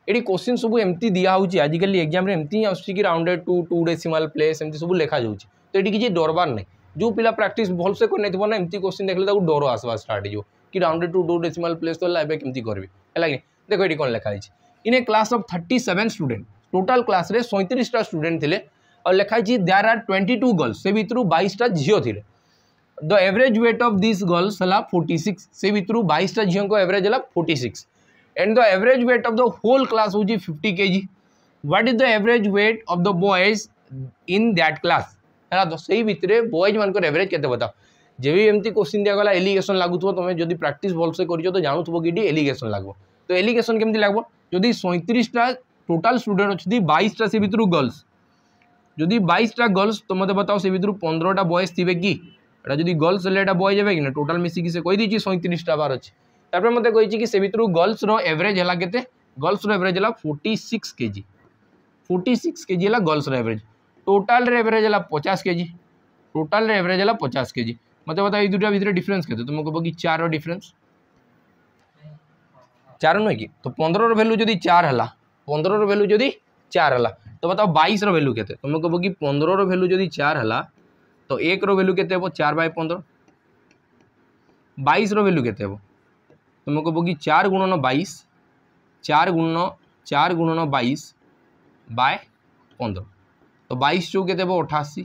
ये क्वेश्चन सब एम দিয়া आजिकल एक्जाम एमती এমতি আসছে to two decimal place decimal सब लिखा जा तो ये তো এটি কিছু जो पिला प्राक्ट भलसे कर ना एमती क्वेश्चन देखे डर आसवा स्टार्ट हो कि rounded to two decimal place तो एवं कमी करी है देख ये कौन लिखाई in a class of thirty seven student total class सैंतीसटा स्टूडेंट थे और लिखाई there are twenty two girls से भितर बैसटा झील थे the average weight of this girls है फोर्टी सिक्स से भितर बैसटा झीव को एवरेज है forty six and the average weight of the whole class हूँ फिफ्टी के G what is the average weight of the boys in that class है तो सही भितर बॉयज मान एवरेज के बताओ जब भी एमती क्वेश्चन दिगला एलिगेसन लगुव तुम जब प्राक्ट भलसे कर तो जानू कि एलिगेसन लगे तो एलिगेसन केमती लगे जदि सैंतीसटा टोटाल स्टूडेंट अच्छी बैसटा से भितर गर्ल्स जदि बैसटा गर्ल्स तो मतलब बताओ से भितर पंद्रह बयस थे कि এটা যদি ଗର୍ଲସ୍ ହେଲେ ଏଇଟା ବଏଜ୍ ହେବେ କି ନା ଟୋଟାଲ୍ ମିଶିକି ସେ କହିଦେଇଛି ସଇଁତିରିଶଟା ହେବାର ଅଛି ତାପରେ ମୋତେ କହିଛି କି ସେ ଭିତରୁ ଗର୍ଲସ୍ର ଏଭରେଜ୍ ହେଲା କେତେ ଗର୍ଲସ୍ର ଏଭରେଜ୍ ହେଲା forty six KG forty six KG ହେଲା ଗର୍ଲସ୍ର ଏଭରେଜ୍ ଟୋଟାଲ୍ରେ ଏଭରେଜ୍ ହେଲା ପଚାଶ କେଜି ଟୋଟାଲ୍ରେ ଏଭରେଜ୍ ହେଲା ପଚାଶ କେଜି ମୋତେ ବତା ଏଇ ଦୁଇଟା ଭିତରେ ଡିଫରେନ୍ସ କେତେ ତୁମକୁ କହିବ କି ଚାରର ଡିଫରେନ୍ସ ଚାର ନୁହେଁ କି ତ ପନ୍ଦରର ଭ୍ୟାଲୁ ଯଦି ଚାର ହେଲା ପନ୍ଦରର ଭ୍ୟାଲୁ ଯଦି ଚାର ହେଲା ତ ବତାଅ ବାଇଶର ଭ୍ୟାଲୁ କେତେ ତୁମେ କହିବ କି ପନ୍ଦରର ଭ୍ୟାଲୁ ଯଦି ଚାର ହେଲା તો એકરો વેલ્યુ કેତେ ହେବ ଚାରି ବାଇ ପନ୍ଦର ବାଇଶର ଭ୍ୟାଲ୍ୟୁ କେତେ ହେବ ତୁମେ କହିବ କି ଚାରି ଗୁଣନ ବାଇଶ ଚାରି ଗୁଣନ ଚାରି ଗୁଣନ ବାଇଶ ବାଏ ପନ୍ଦର ତ ବାଇଶ ଚଉ କେତେ ହେବ ଅଠାଅଶୀ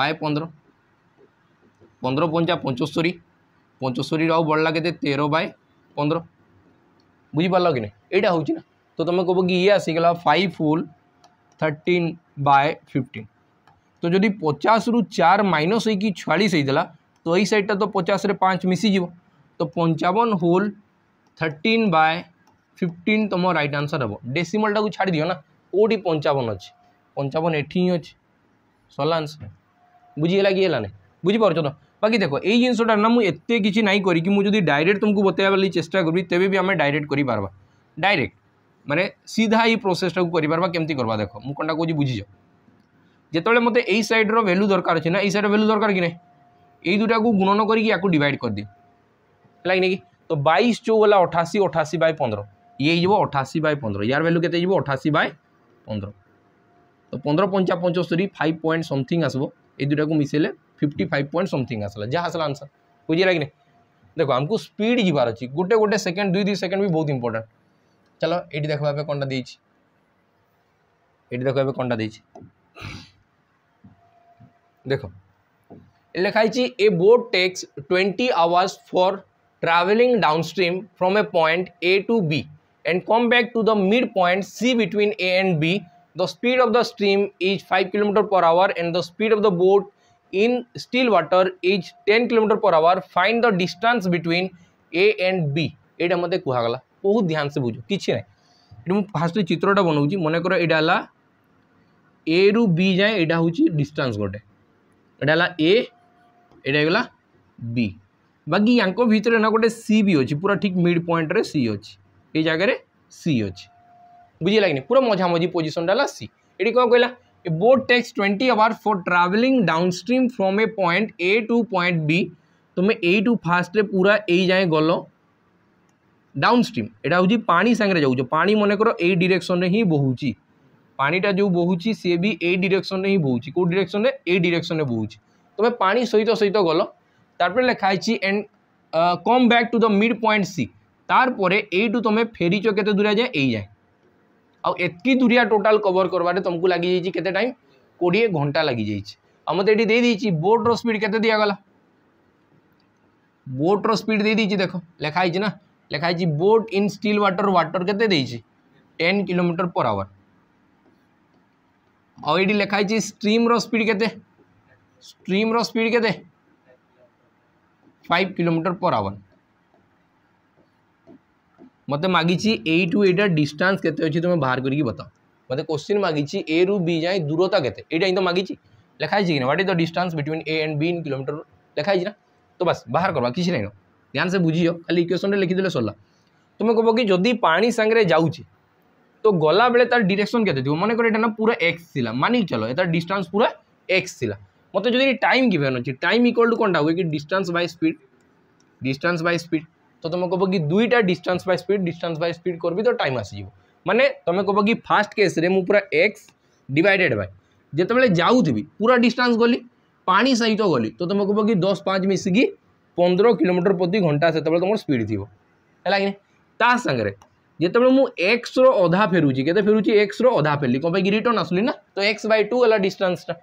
ବାଏ ପନ୍ଦର ପନ୍ଦର ପଞ୍ଚା ପଞ୍ଚସ୍ତରୀ ପଞ୍ଚସ୍ତରୀର ଆଉ ବଢ଼ିଲା କେତେ ତେର ବାଏ ପନ୍ଦର ବୁଝିପାରିଲ କି ନାହିଁ ଏଇଟା ହେଉଛି ନା ତ ତୁମେ କହିବ କି ଇଏ ଆସିଗଲା five full thirteen by fifteen তো যদি পচাশরু চার মাইনস হয়েকি ছয়াশ হয়েছিল তো এই সাইডটা তো পচাশে পাঁচ মিশিযোগ তো পঞ্চাবন হোল থার্টিন বাই ফিফটিন তোম রাইট আনসর হব ডেসিমলটা ছাড়ি দিও না কোটি পঞ্চাবন অছে পঞ্চাবন এটি হি অছে সরলা আনসর বুঝিগলা কি হলানি বুঝিপারছ তো বাকি দেখো এই জিনিসটা না মু এতে কিছু নাই করি মু যদি ডাইরেক্ট তুমি বতাইবার লাগে চেষ্টা করবি তেবে বি আমি ডাইরেক্ট করে পারবা ডাইরেক্ট মানে সিধা এই প্রোসেসটা করে পারবা কেমতি করবা দেখো মু কোনটা কোজি বুঝি যাও যেতবে মতো এই সাইড্র ভ্যালু দরকার অছে না এই সাইড্র ভ্যালু দরকার কি না এই দুটা গুণন করি ইয়াকু ডিভাইড করিদি ହେଲା କି ନାଇଁ ତ ବାଇଶ ଯେଉଁ ଗଲା ଅଠାଅଶୀ ଅଠାଅଶୀ ବାଇ ପନ୍ଦର ଇଏ ହେଇଯିବ ଅଠାଅଶୀ ବାଇ ପନ୍ଦର ୟାର ଭାଲ୍ୟୁ କେତେ ହେଇଯିବ ଅଠାଅଶୀ ବାଇ ପନ୍ଦର ତ ପନ୍ଦର ପଞ୍ଚା ପଞ୍ଚସ୍ତରୀ ଫାଇଭ୍ ପଏଣ୍ଟ ସମଥିଙ୍ଗ ଆସିବ ଏଇ ଦୁଇଟାକୁ ମିଶାଇଲେ ଫିଫ୍ଟି ଫାଇଭ୍ ପଏଣ୍ଟ ସମଥିଙ୍ଗ ଆସିଲା ଯାହା ଆସିଲା ଆନ୍ସର୍ ବୁଝିଲା କି ନାହିଁ ଦେଖ ଆମକୁ ସ୍ପିଡ୍ ଯିବାର ଅଛି ଗୋଟେ ଗୋଟେ ସେକେଣ୍ଡ ଦୁଇ ଦୁଇ ସେକେଣ୍ଡ ବି ବହୁତ ଇମ୍ପୋର୍ଟାଣ୍ଟ ଚାଲ ଏଇଠି ଦେଖ ଏବେ କ'ଣଟା ଦେଇଛି ଏଇଠି ଦେଖ ଏବେ କ'ଣଟା ଦେଇଛି দেখো লেখা হয়েছি a boat takes twenty hours for travelling downstream from a point A to B and come back to the mid point C between A and B the speed of the stream is 5 km per hour and the speed of the boat in still water is 10 km per hour find the distance between a and b এটা মতে কুহাগলা বহুত ধ্যান সে বুঝো কিছু নাই এটা মু first চিত্রটা বনাউছি মনে করো এটা হলা এ রু বি যায় এটা হচ্ছে ডিস্টান্স গোটে यहाँ एटाला बी बाकी या भितर ना गोटे सी भी अच्छे पूरा ठीक मिड पॉइंट रे सी अच्छे ये जगह सी अच्छे बुझे कि नहीं पूरा मझामझी पोजिशन डाला सी ये कौन कहला a boat takes twenty hours for travelling downstream from a point A to point B तुम्हें ए टू फास्ट रे पूरा ए जाए गल डाउन स्ट्रीम यहाँ हूँ पा सागर जाऊ पा मनकर डीरेक्शन हिं बोची पाटा जो बोच सी भी ए डिरेक्शन हिं बोच कौ डिरेक्शन ए डिरेक्शन बोच तुम्हें पा सहित सहित गल तार लिखाई and come back to the mid point C तार यू तुम्हें फेरी चो के दूरिया जाए ये आतक दूरिया टोटाल कवर करवे तुमको लग जा के टाइम कोड़े घंटा लग जा मत ये बोट्र स्पीड के दिगला बोट्र स्पीड दे दीजिए देख लिखाई ना लिखाई boat in still water water के टेन किलोमीटर पर आवर ଅଇଡ଼ି ଲେଖା ହେଇଛି ଷ୍ଟ୍ରିମ୍ର ସ୍ପିଡ୍ କେତେ ଷ୍ଟ୍ରିମ୍ର ସ୍ପିଡ୍ କେତେ ফাইভ কিলোমিটার পর আওয়ার মতো মাগিছি এইটু এইটার ডিষ্টান্স কেতে অছি তুমি বাহার করি বতাও মতো কোশ্চিন মাগিছি এ রু বি যাই দূরতা কেতে এইটা তো মাগিছি লেখা হয়েছে কি না what is the distance between A and B in kilometre লেখা হয়েছে না তো বাস বাহার করবা কিছু নাই ধ্যান সে বুঝিও খালি ইকুয়েশনটা লিখিদেলে সরলা তুমি কব কি যদি পানি সাংরে যাচ্ছে তো ଗଲାବେଳେ ତାର ଡିରେକ୍ସନ୍ କେତେ ଥିବ ମନେକର ଏଇଟା ନା ପୁରା ଏକ୍ସ ଥିଲା ମାନିକି ଚାଲ ଏତାର ଡିଷ୍ଟାନ୍ସ ପୁରା ଏକ୍ସ ଥିଲା ମୋତେ ଯଦି ଟାଇମ୍ ଗିଭେନ୍ ଅଛି ଟାଇମ୍ ଇକ୍ୱାଲ୍ ଟୁ କ'ଣଟା ହୁଏ କି distance by speed distance by speed ତ ତୁମେ କହିବ କି ଦୁଇଟା distance by speed distance by speed କରିବି ତ ଟାଇମ୍ ଆସିଯିବ ମାନେ ତୁମେ କହିବ କି ଫାର୍ଷ୍ଟ କେସ୍ରେ ମୁଁ ପୁରା ଏକ୍ସ ଡିଭାଇଡେଡ୍ ବାଇ ଯେତେବେଳେ ଯାଉଥିବି ପୁରା ଡିଷ୍ଟାନ୍ସ ଗଲି ପାଣି ସହିତ ଗଲି ତ ତୁମେ କହିବ କି ଦଶ ପାଞ୍ଚ ମିଶିକି ପନ୍ଦର କିଲୋମିଟର ପ୍ରତି ଘଣ୍ଟା ସେତେବେଳେ ତୁମର ସ୍ପିଡ୍ ଥିବ ହେଲା କି ତା ସାଙ୍ଗରେ ଯେତେବେଳେ ମୁଁ ଏକ୍ସର ଅଧା ଫେରୁଛି କେତେ ଫେରୁଛି ଏକ୍ସର ଅଧା ଫେରିଲି କ'ଣ ପାଇଁକି ରିଟର୍ନ ଆସିଲି ନା ତ ଏକ୍ସ ବାଇ ଟୁ ହେଲା ଡିଷ୍ଟାନ୍ସଟା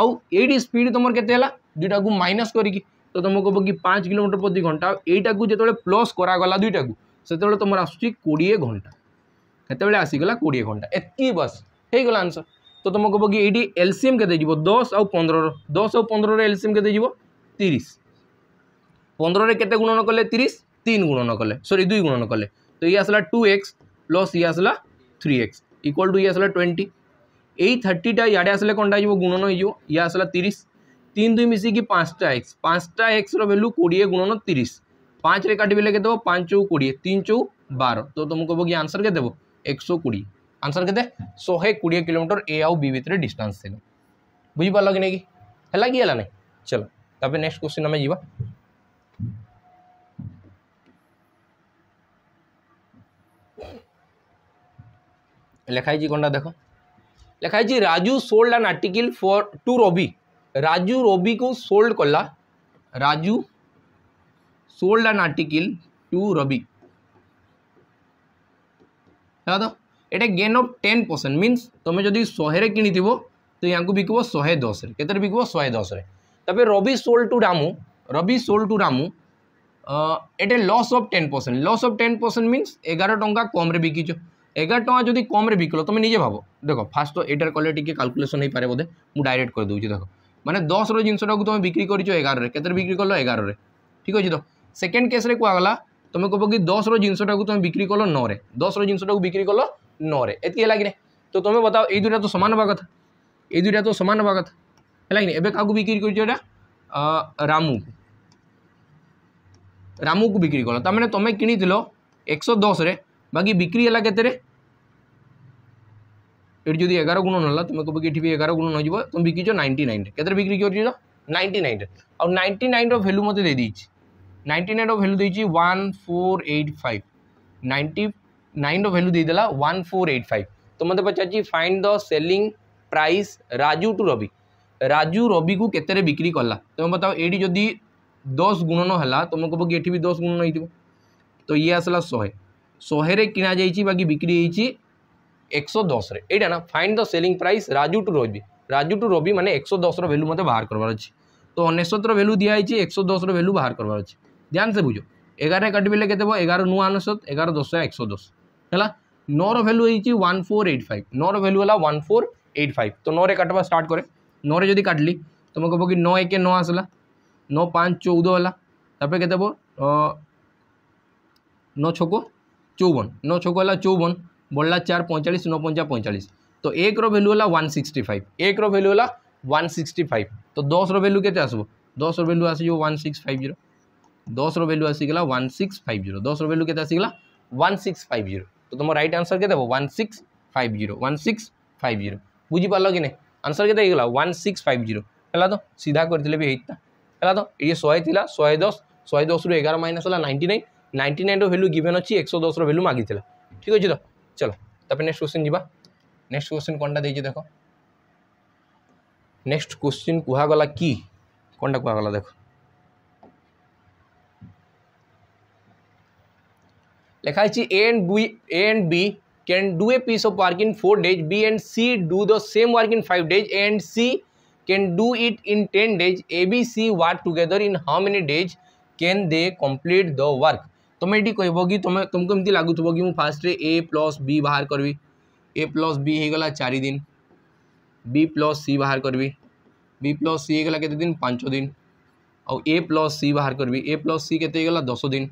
ଆଉ ଏଇଠି ସ୍ପିଡ୍ ତୁମର କେତେ ହେଲା ଦୁଇଟାକୁ ମାଇନସ୍ କରିକି ତ ତୁମକୁ ହେବ କି ପାଞ୍ଚ କିଲୋମିଟର ପ୍ରତି ଘଣ୍ଟା ଆଉ ଏଇଟାକୁ ଯେତେବେଳେ ପ୍ଲସ୍ କରାଗଲା ଦୁଇଟାକୁ ସେତେବେଳେ ତୁମର ଆସୁଛି କୋଡ଼ିଏ ଘଣ୍ଟା କେତେବେଳେ ଆସିଗଲା କୋଡ଼ିଏ ଘଣ୍ଟା ଏତିକି ବାସ୍ ହେଇଗଲା ଆନ୍ସର୍ ତ ତୁମକୁ ହେବ କି ଏଇଠି ଏଲ୍ସିଏମ୍ କେତେ ଯିବ ଦଶ ଆଉ ପନ୍ଦରର ଦଶ ଆଉ ପନ୍ଦରର ଏଲ୍ସିଏମ୍ କେତେ ଯିବ ତିରିଶ ପନ୍ଦରରେ କେତେ ଗୁଣନ କଲେ ତିରିଶ ତିନି ଗୁଣନ କଲେ ସରି ଦୁଇ ଗୁଣନ କଲେ तो ये आसला टू एक्स प्लस ये आसला थ्री एक्स इक्वाल टू ये आसला ट्वेंटी यही थर्टीटा याडे आसले कौन टाइम गुणन हो आसला तीस तीन दुई मिसिकी पाँचटा एक्स पाँचटा एक्सर भैल्यू कोड़े गुणन तीस पाँच काटबिले के दबो तो पाँच चौ कोड़े तीन चौ बार तो तुमको कह कि आंसर के दबो एकश कोड़े आंसर के शहे कोड़े किलोमीटर ए आउ बी भितर डिस्टास बुझिपार कि नहीं कि है कि चलो तापर नेक्स्ट क्वेश्चन आम जा लिखाई कौनटा देख लिखाई Raju sold an article for to Ravi Raju Ravi को सोल्ड कला Raju sold an article to Ravi ये gain of ten percent means तुम्हें जदि शहे कि तो यहाँ को शहे दस बिकब शहे दस Ravi sold to Ramu Ravi sold to Ramu ये loss of ten percent loss of ten percent means एगार टाँग कम्रे बिकिचो এগারো টঙ্কা যদি কমরে বিকল তুমি নিজে ভাবো দেখো ফার্স্ট তো এটার ক্বালিটি কি ক্যালকুলেশন হইপারে বোধে মু ডাইরেক্ট করে দেউছি দেখো মানে দশর জিনিসটাকে তুমি বিক্রি করেছ এগারে কেতরে বিক্রি কল এগারে ঠিক আছে তো সেকেন্ড কেস্রে কুহগলা তুমি কব কি দশর জিনিসটাকে তুমি বিক্রি কল নরে দশর জিনিসটাকে বিক্রি কল নরে এতকি হল কি তো তুমি বতাও এই দুইটা তো সমান হওয়া কথা এই দুইটা তো সমান হওয়া কথা হল কি না এবে বিক্রি করছো এটা রামু রামুকু বিক্রি কল তার মানে তুমি কিনিল একশো দশরে बाकी बिक्री है कैसे ये जो एगार गुण ना तुम कब कि एगार गुण नज तुम बिकि नाइंटी नाइन के बिक्री कर तो? नाइंटी नाइन आउ नाइंटी नाइन रैल्यू मतलब देदेगी नाइंटी नाइन रैल्यू देती one four eight five ninety nine value देदेला वन फोर एट फाइव तो मतलब पचार find the selling price Raju to Ravi Raju Ravi को कतरे बिक्री कला तुम तो बताओ ये जदि दस गुणन है तुम कह कि दस गुणन हो तो ये आसला शहे ଶହେରେ କିଣାଯାଇଛି ବାକି ବିକ୍ରି ହେଇଛି ଏକଶହ ଦଶରେ ଏଇଟା ନା find the selling price Raju to Ravi Raju to Ravi ମାନେ ଏକଶହ ଦଶର ଭ୍ୟାଲୁ ମୋତେ ବାହାର କରିବାର ଅଛି ତ ଅନେଶ୍ୱତର ଭ୍ୟାଲୁ ଦିଆହେଇଛି ଏକଶହ ଦଶର ଭ୍ୟାଲୁ ବାହାର କରିବାର ଅଛି ଧ୍ୟାନ ସେ ବୁଝ ଏଗାରରେ କାଟିବେଲେ କେତେ ହେବ ଏଗାର ନୂଆ ଅନେଶ୍ୱତ ଏଗାର ଦଶ ଏକଶହ ଦଶ ହେଲା ନଅର ଭ୍ୟାଲୁ ହେଇଛି ୱାନ୍ ଫୋର୍ ଏଇଟ୍ ଫାଇଭ୍ ନଅର ଭ୍ୟାଲୁ ହେଲା ୱାନ୍ ଫୋର୍ ଏଇଟ୍ ଫାଇଭ୍ ତ ନଅରେ କାଟିବା ଷ୍ଟାର୍ଟ କରେ ନଅରେ ଯଦି କାଟିଲି ତୁମେ କହିବ କି ନଅ ଏକେ ନଅ ଆସିଲା ନଅ ପାଞ୍ଚ ଚଉଦ ହେଲା ତାପରେ କେତେ ହେବ ନଅ ଛକ चौवन नौ छः वाला चौवन बोलला चार पैंतालीस नौ पंचा पैंतालीस तो एक रैल्यू है वन सिक्सटी फाइव एक रैल्यू है वन सिक्सटी फाइव तो दस रैल्यू के आसो दस रैल्यू आसो वन सिक्स फाइव जीरो दस रैल्यू आसीगला वन सिक्स फाइव जीरो दस रैल्यू के आसीगला वन सिक्स फाइव जीरो तो तुम रईट आंसर के देव one six five zero one six five zero बुझीपाल कि नहीं आंसर के गला वन सिक्स फाइव जीरो है तो सीधा करते भी होता है तो ये शहे थी शहे दस शहे दस रु एगार माइनस है नाइंटी नाइन ନାଇଣ୍ଟି ନାଇନ୍ର ଭ୍ୟାଲ୍ୟୁ ଗିଭେନ୍ ଅଛି ଏକଶହ ଦଶର ଭ୍ୟାଲ୍ୟୁ ମାଗିଥିଲା ଠିକ୍ ଅଛି ତ ଚଲ ତାପରେ ନେକ୍ସଟ କ୍ୱେଶ୍ଚିନ୍ ଯିବା ନେକ୍ସଟ କ୍ୱେଶ୍ଚିନ୍ କ'ଣଟା ଦେଇଛି ଦେଖ ନେକ୍ସଟ କ୍ୱେଶ୍ଚିନ୍ କୁହାଗଲା କି କ'ଣଟା କୁହାଗଲା ଦେଖ লেখা হয়েছে A and B A and B can do a piece of work in four days B and C do the same work in five days A and C can do it in ten days A B C work together in how many days can they complete the work तुम ये कह तुम तुमको एमती लगुथ कि मुझे फास्ट्रे ए plus B बाहर करी ए प्लस बी हो चार दिन बी प्लस सी बाहर करी बी प्लस सी हो गला दिन पांच दिन आउ प्लस सी बाहर करी ए प्लस सी के दस दिन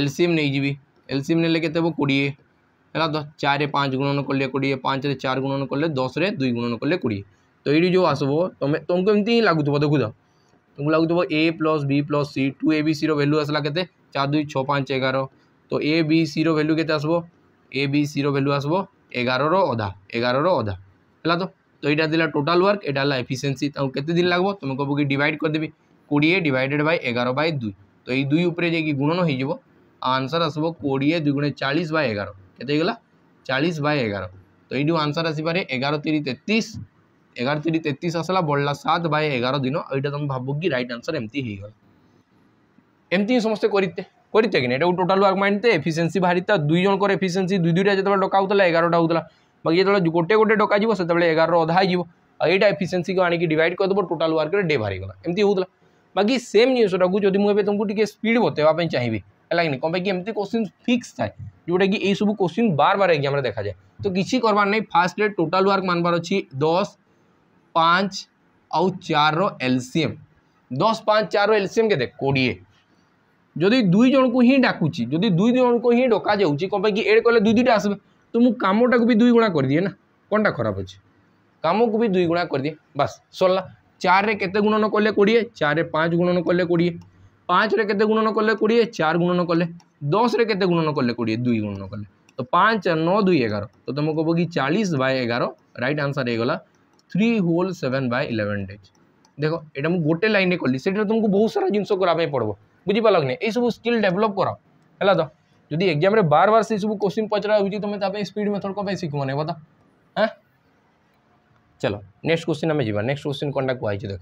एलसीएम नहीं जी एलसीएम ने केते हे कोड़े है चार पाँच गुणन कले कोड़े पाँच चार गुणन कले दस दुई गुणन कले कोड़े तो ये जो आसो तुम तुमको एमती ही लगुथ देखु तुमको लगुथ A plus B plus C to A C value आसला के চার দুই ছ পাঁচ এগারো তো এ বি সির ভ্যালু কেতে আসবো এ বি সির ভ্যালু আসবো এগারোর অধা এগারোর অধা ହେଲା ତ ତ ଏଇଟା ଦେଲା ଟୋଟାଲ୍ ୱାର୍କ ଏଇଟା ହେଲା ଏଫିସିଏନ୍ସି ତାକୁ କେତେ ଦିନ ଲାଗିବ ତୁମେ କହିବ କି ଡିଭାଇଡ଼ କରିଦେବି କୋଡ଼ିଏ ଡିଭାଇଡ଼େଡ଼ ବାଇ ଏଗାର ବାଇ ଦୁଇ ତ ଏଇ ଦୁଇ ଉପରେ ଯାଇକି ଗୁଣନ ହେଇଯିବ ଆନ୍ସର୍ ଆସିବ କୋଡ଼ିଏ ଦୁଇ ଗୁଣେ ଚାଳିଶ ବାଇ ଏଗାର କେତେ ହେଇଗଲା ଚାଳିଶ ବାଇ ଏଗାର ତ ଏଇଠୁ ଆନ୍ସର୍ ଆସିପାରେ ଏଗାର ତିରି ତେତିଶ ଏଗାର ତିରି ତେତିଶ ଆସିଲା ବଢ଼ିଲା ସାତ ବାଇ ଏଗାର ଦିନ ଏଇଟା ତୁମେ ଭାବ କି ରାଇଟ୍ ଆନ୍ସର୍ ଏମିତି ହେଇଗଲା एमती ही समस्ते करते करते कि नहीं टोटाल वर्क माइंड थे एफिसीयसी बाहरी था दुई जन एफिसीयसी दुई दुईटा जितने डका होता है एगारटा होता है बाकी जो गोटे गोटे डका से एगार अधा हो यहाँ एफिसीयसी को आणिक डिवाइड करदेव टोटाल वर्क डे बाहरी गला एमती होता बाकी सेम जिनसा जो मुझे तुमको टी स्पीड बतेवाई चाहिए है कि नहीं कम एमती क्वेश्चन फिक्स था जोटा कि यही सब क्वेश्चन बार बार एग्जाम देखा जाए तो किसी करवार नहीं फास्ट टोटाल वर्क मानबार अच्छे दस पाँच आ चार एलसीयम दस पाँच चार एलसीयम के कोड़े जदि दुई जन को ही डाकुची जदि दुई जन को ही डका जाऊँ कौन पर एड कले दुई दुईटा आसवे तो मुझे कमटा को भी दुई गुणा करदे ना कौनटा खराब अच्छे कम को भी दुई गुणा करदे बास सरला चारे के गुणन कले कोड़े चार पाँच गुणन कले कोड़े पाँच रत गुणन कले कोड़े चार गुणन कले दस रत गुणन कले कोड़े दुई गुणन कले तो पाँच नौ दुई एगार तो तुम कहो कि चालीस बै एगार रईट आंसर हो गला three whole seven by eleven days देख ये मुझे गोटे लाइन में कली से तुमको बहुत सारा जिनस करापड़ बुझी नहीं यू स्किल डेभलप कर है तो जब एक्जाम बार बार से सब क्वेश्चन पचरा हो तुम तो स्पीड मेथड कौन शिखब नहीं बता हाँ चलो नेक्स्ट क्वेश्चन आम जा नेक्स्ट क्वेश्चन कौन टाइम कहुच देख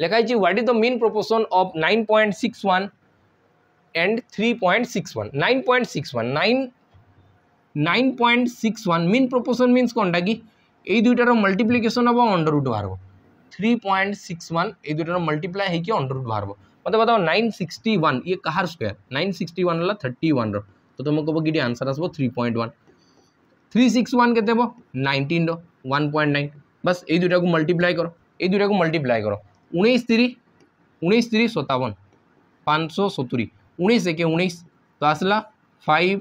लिखाई what is the mean proportion of 9.61 point six one and three point six one nine point six one nine nine point six one mean proportion means कौन टा कि दुईटार मल्टीप्लिकेसन हम अंडर रुट बाहर थ्री पॉइंट सिक्स वन युटार multiply under root बाहर मतलब बताओ नाइन सिक्सटी वन ये कहार स्क्वेर नाइन सिक्सटी वन वाला थर्टी वन तो तुम कहो कि आंसर आसो three point one three six one के नाइंटीन वन पॉइंट नाइन बस ये दुटा को मल्टीप्लाई करो ये दुटा को मल्टीप्लाई करो उन्नीस तीरी उन्नीस तीरी सतावन पाँच सौ सतुरी उन्नीस एक उन्नीस तो आसला फाइव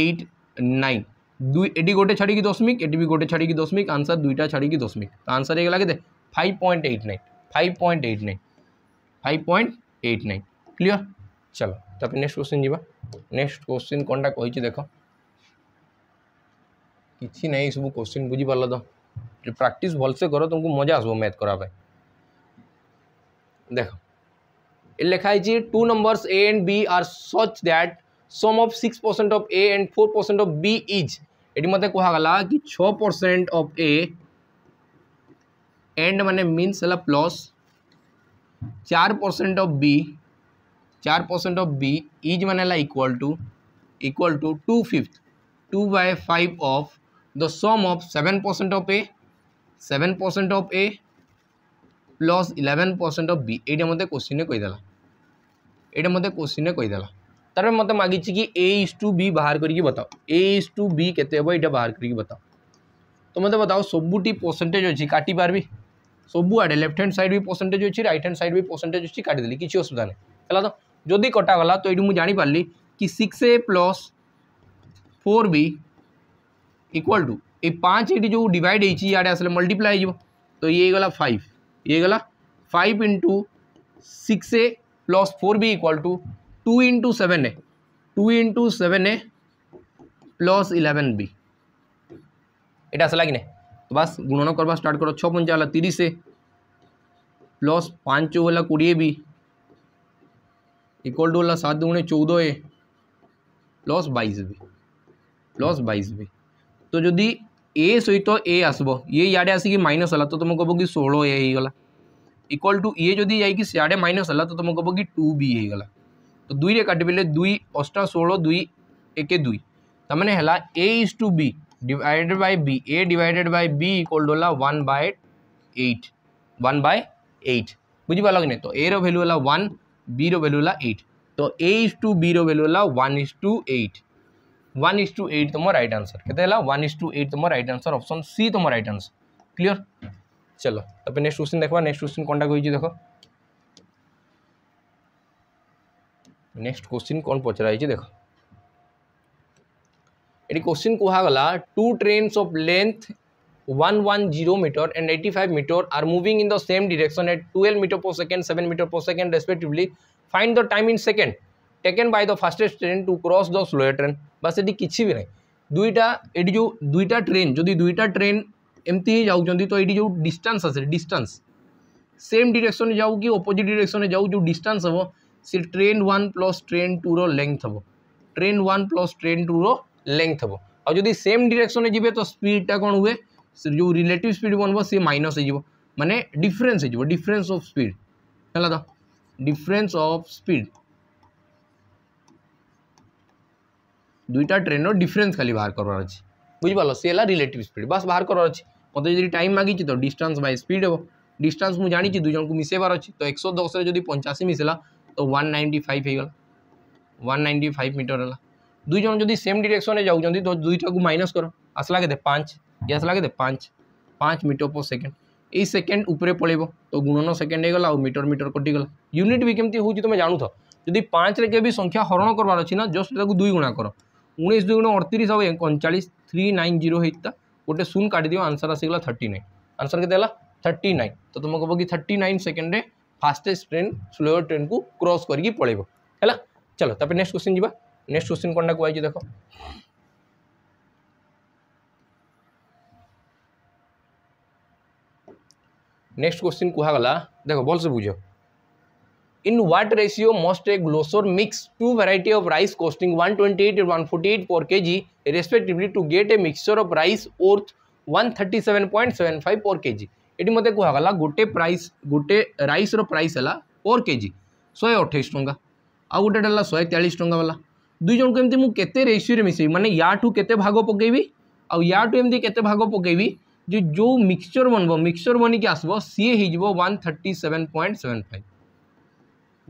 एट नाइन दुई एटी गोटे छाड़ी दशमिक एटी भी गोटे छाड़ी दशमिक आंसर दुईटा छाड़ी दशमिक तो आंसर ये लगे five point eight nine five point eight nine five point eight nine clear चलो तब नेक्स्ट क्वेश्चन जी नेक्स्ट क्वेश्चन कौनटा कही देख किसी ना सब क्वेश्चन बुझीपार तो प्राक्ट भलसे कर तुमको मजा आसो मैथ करापे देख लिखाई two numbers A and B are such that sum of six percent of A and four percent of B is ये मत कहगला कि छ परसेंट ऑफ ए एंड मान मीन्स है प्लस चार परसेंट अफ बी चार परसेंट अफ बी इज मनाला equal to equal to two fifth two by five of the sum of seven percent of A seven percent of A plus eleven percent of B एटा मत question कहीदेला ये मत question कहीदेला तार मत मागिच कि ए is to B बाहर करके बताओ ए इज टू बी के बाहर करके बताओ तो मत बताओ सबुटी परसेंटेज अच्छी काटिपारि सबुआड़े लेफ्ट हैंड सैड भी परसेंटेज अच्छी रईट हैंड सैड भी परसेंटेज अच्छी काटिदेली किसी असुविधा नहीं है तो जो कटाला तो ये मुझे जापारि कि six A plus four B equal to ये पाँच ये जो डिवाइड होड़े आसे मल्टीप्लाई हो तो ये गला फाइव ये गला five into six A plus four B equal to two into seven A two into seven A plus eleven B एटा आसला कि नहीं બસ ગુણનો કરવા સ્ટાર્ટ કરો છ પંચાવન तीस પ્લસ પાંચ ચોવલા कोड़े બી इक्वल टू वाला सात गुण चौदह ए प्लस बैस बी प्लस बैस बी तो जदि ए सहित तो ए आसब ये इे आसिक माइनस है तो तुम कह कि षोह ए होगला इक्वल टू ये जदि जाकि सियाडे माइनस है तो तुम कह कि टू बी होगा तो दुई रे काटिपेले दुई अष्टा षोल दुई एक दुई तमें A is to B divided by B A divided by B equal to होला one by eight one by eight बुझीपाल कि नहीं तो ए रैल्यू तो तो तो है वन बी रैल्यू है एट तो A is to B value है one is to eight one is to eight तुम रईट आंसर के वन इज टू एट तुम रईट आंसर अप्सन सी तुम रईट आंसर क्लीयर चलो तब नेक्स्ट क्वेश्चन देखा नेक्स्ट क्वेश्चन कौनटा कही देख नेक्स्ट क्वेश्चन कौन पचराई देखो ये क्वेश्चन କୁହାଗଲା two trains of length one one zero metre and eighty five metre are moving in the same direction at twelve metre per second seven metre per second respectively find the time in second taken by the fastest train to cross the slower train बस ये किसी भी दुईटा ये जो दुईटा train तो जो दुईटा ट्रेन एमती जाऊँ तो ये जो डिस्टान्स आसे डिस्टान्स सेम डिरेक्शन जाऊ कि अपोजिट डिरेक्शन जाऊ जो डिस्टान्स हे सी ट्रेन वन प्लस ट्रेन टूर लेंथ हे ट्रेन वन प्लस ट्रेन टूर ଲେନ୍ଥ ହେବ ଆଉ ଯଦି ସେମ୍ ଡିରେକ୍ସନ୍ରେ ଯିବେ ତ ସ୍ପିଡ଼୍ଟା କ'ଣ ହୁଏ ଯେଉଁ ରିଲେଟିଭ୍ ସ୍ପିଡ଼୍ କ'ଣ ହେବ ସିଏ ମାଇନସ୍ ହେଇଯିବ ମାନେ ଡିଫରେନ୍ସ ହେଇଯିବ ଡିଫରେନ୍ସ ଅଫ୍ ସ୍ପିଡ଼୍ ହେଲା ତ ଡିଫରେନ୍ସ ଅଫ୍ ସ୍ପିଡ଼୍ ଦୁଇଟା ଟ୍ରେନ୍ର ଡିଫରେନ୍ସ ଖାଲି ବାହାର କରିବାର ଅଛି ବୁଝିପାରିଲ ସିଏ ହେଲା ରିଲେଟିଭ୍ ସ୍ପିଡ଼୍ ବାସ୍ ବାହାର କରିବାର ଅଛି ମୋତେ ଯଦି ଟାଇମ୍ ମାଗିଛି ତ ଡିଷ୍ଟାନ୍ସ ବାଇ ସ୍ପିଡ଼୍ ହେବ ଡିଷ୍ଟାନ୍ସ ମୁଁ ଜାଣିଛି ଦୁଇ ଜଣଙ୍କୁ ମିଶାଇବାର ଅଛି ତ ଏକଶହ ଦଶରେ ଯଦି ପଞ୍ଚାଅଶୀ ମିଶିଲା ତ ୱାନ୍ ନାଇଣ୍ଟି ଫାଇଭ୍ ହେଇଗଲା ୱାନ୍ ନାଇଣ୍ଟି ଫାଇଭ୍ ମିଟର ହେଲା दुई जब सेम डिरेक्शन में जाऊँच तो दुईटा को माइनस कर आसला के पाँच ये आसला के पाँच पाँच मीटर पर सेकेंड ये सेकेंड उपर पल तो गुणन सेकेंड होगा और मीटर मीटर कटिगला यूनिट भी कमी होती तुम्हें जानू जदि पाँच के भी संख्या हरण करवार अच्छी ना जस्ट दुई गुणा कर उन्नीस दुई गुण अड़तीस आ एक अंचाश थ्री नाइन जीरो होता गोटे शून काटिद आंसर आसगला थर्टी नाइन आंसर के थर्टी नाइन तो तुम कह कि thirty nine second fastest train slower train को क्रस करके पलब है चलो तेक्स्ट क्वेश्चन जी नेक्स्ट क्वेश्चन कौन को आई देखो नेक्स्ट क्वेश्चन कहगला देखो भल से बुझ in what ratio must a grocer mix two variety of rice costing 128 और eight per KG respectively to get a mixture of rice worth 137.75 per KG এটি मत কুহগলা गोटे प्राइस गोटे रईस रईस है पर के जी शहे अठाई टाँग গোটে गोटेटा शहे তেয়াশ টঙ্কা वाला दुई जन को एमती मुझे रेसीओ मिसेबी मैंने याठू के भाग पकेबी आउ एमती के भाग पकेबी जो जो मिक्सचर बनब मिक्सचर बनिकी आसब सी हो thirty seven point seven five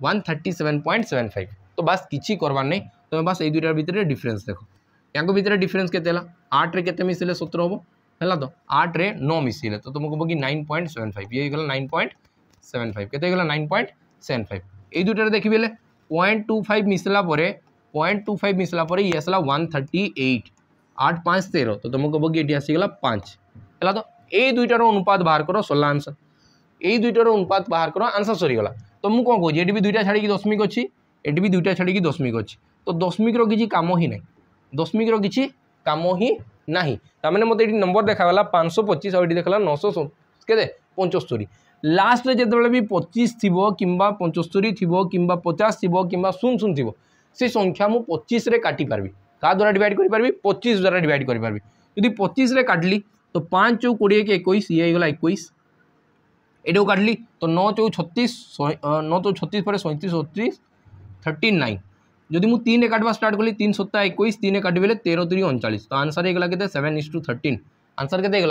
one thirty seven point seven five तो बास किसी करवार नहीं तुम तो बास ये दुईटार भितर डिफरेन्स देख या भितर डिफरेन्स के आठ रे के सतर हम है तो आठ रे न मिसे तो तुमको हम कि नाइन पॉइंट सेवेन फाइव ये नाइन पॉइंट सेवेन फाइव के नाइन पॉइंट सेवेन फाइव ये दुईटार देखिबेले पॉइंट टू फाइव मिसला पॉईंट टू फाईव्ह मिसला पर ही असला वन थर्टी एट আট পাঁচ তেরো তো তোমাকে বলি এটি আসিগলা পাঁচ ହେଲା ତ ଏଇ ଦୁଇଟାର ଅନୁପାତ ବାହାର କର ସରିଲା ଆନ୍ସର ଏଇ ଦୁଇଟାର ଅନୁପାତ ବାହାର କର ଆନ୍ସର ସରିଗଲା ତ ମୁଁ କ'ଣ କହୁଛି ଏଠି ବି ଦୁଇଟା ଛାଡ଼ିକି ଦଶମିକ ଅଛି ଏଠି ବି ଦୁଇଟା ଛାଡ଼ିକି ଦଶମିକ ଅଛି ତ ଦଶମିକର କିଛି କାମ ହିଁ ନାହିଁ ଦଶମିକର କିଛି କାମ ହିଁ ନାହିଁ ତାମାନେ ମୋତେ ଏଠି ନମ୍ବର ଦେଖାଗଲା ପାଞ୍ଚଶହ ପଚିଶ ଆଉ ଏଠି ଦେଖାଗଲା ନଅଶହ କେତେ ପଞ୍ଚସ୍ତରୀ ଲାଷ୍ଟରେ ଯେତେବେଳେ ବି ପଚିଶ ଥିବ କିମ୍ବା ପଞ୍ଚସ୍ତରୀ ଥିବ କିମ୍ବା ପଚାଶ ଥିବ କିମ୍ବା ଶୂନ ଶୂନ ଥିବ से संख्या मुझ पचिश काटि पारि क्या द्वारा डिवाइड करी पचिश द्वारा डिवाइड पारि जदि पचिश काटली तो पाँच चौ कोड़े कि एक गला एक यू काटली तो नौ चौ छत्तीस नौ चौ छत्तीस पर सैंतीस अड़तीस थर्टी नाइन जदि मुझे तीन काटवा स्टार्ट कली तीन सत्ता एक तीन काटि बेले तेरह तीन अणचाश तो आंसर होगा के seven is to thirteen answer के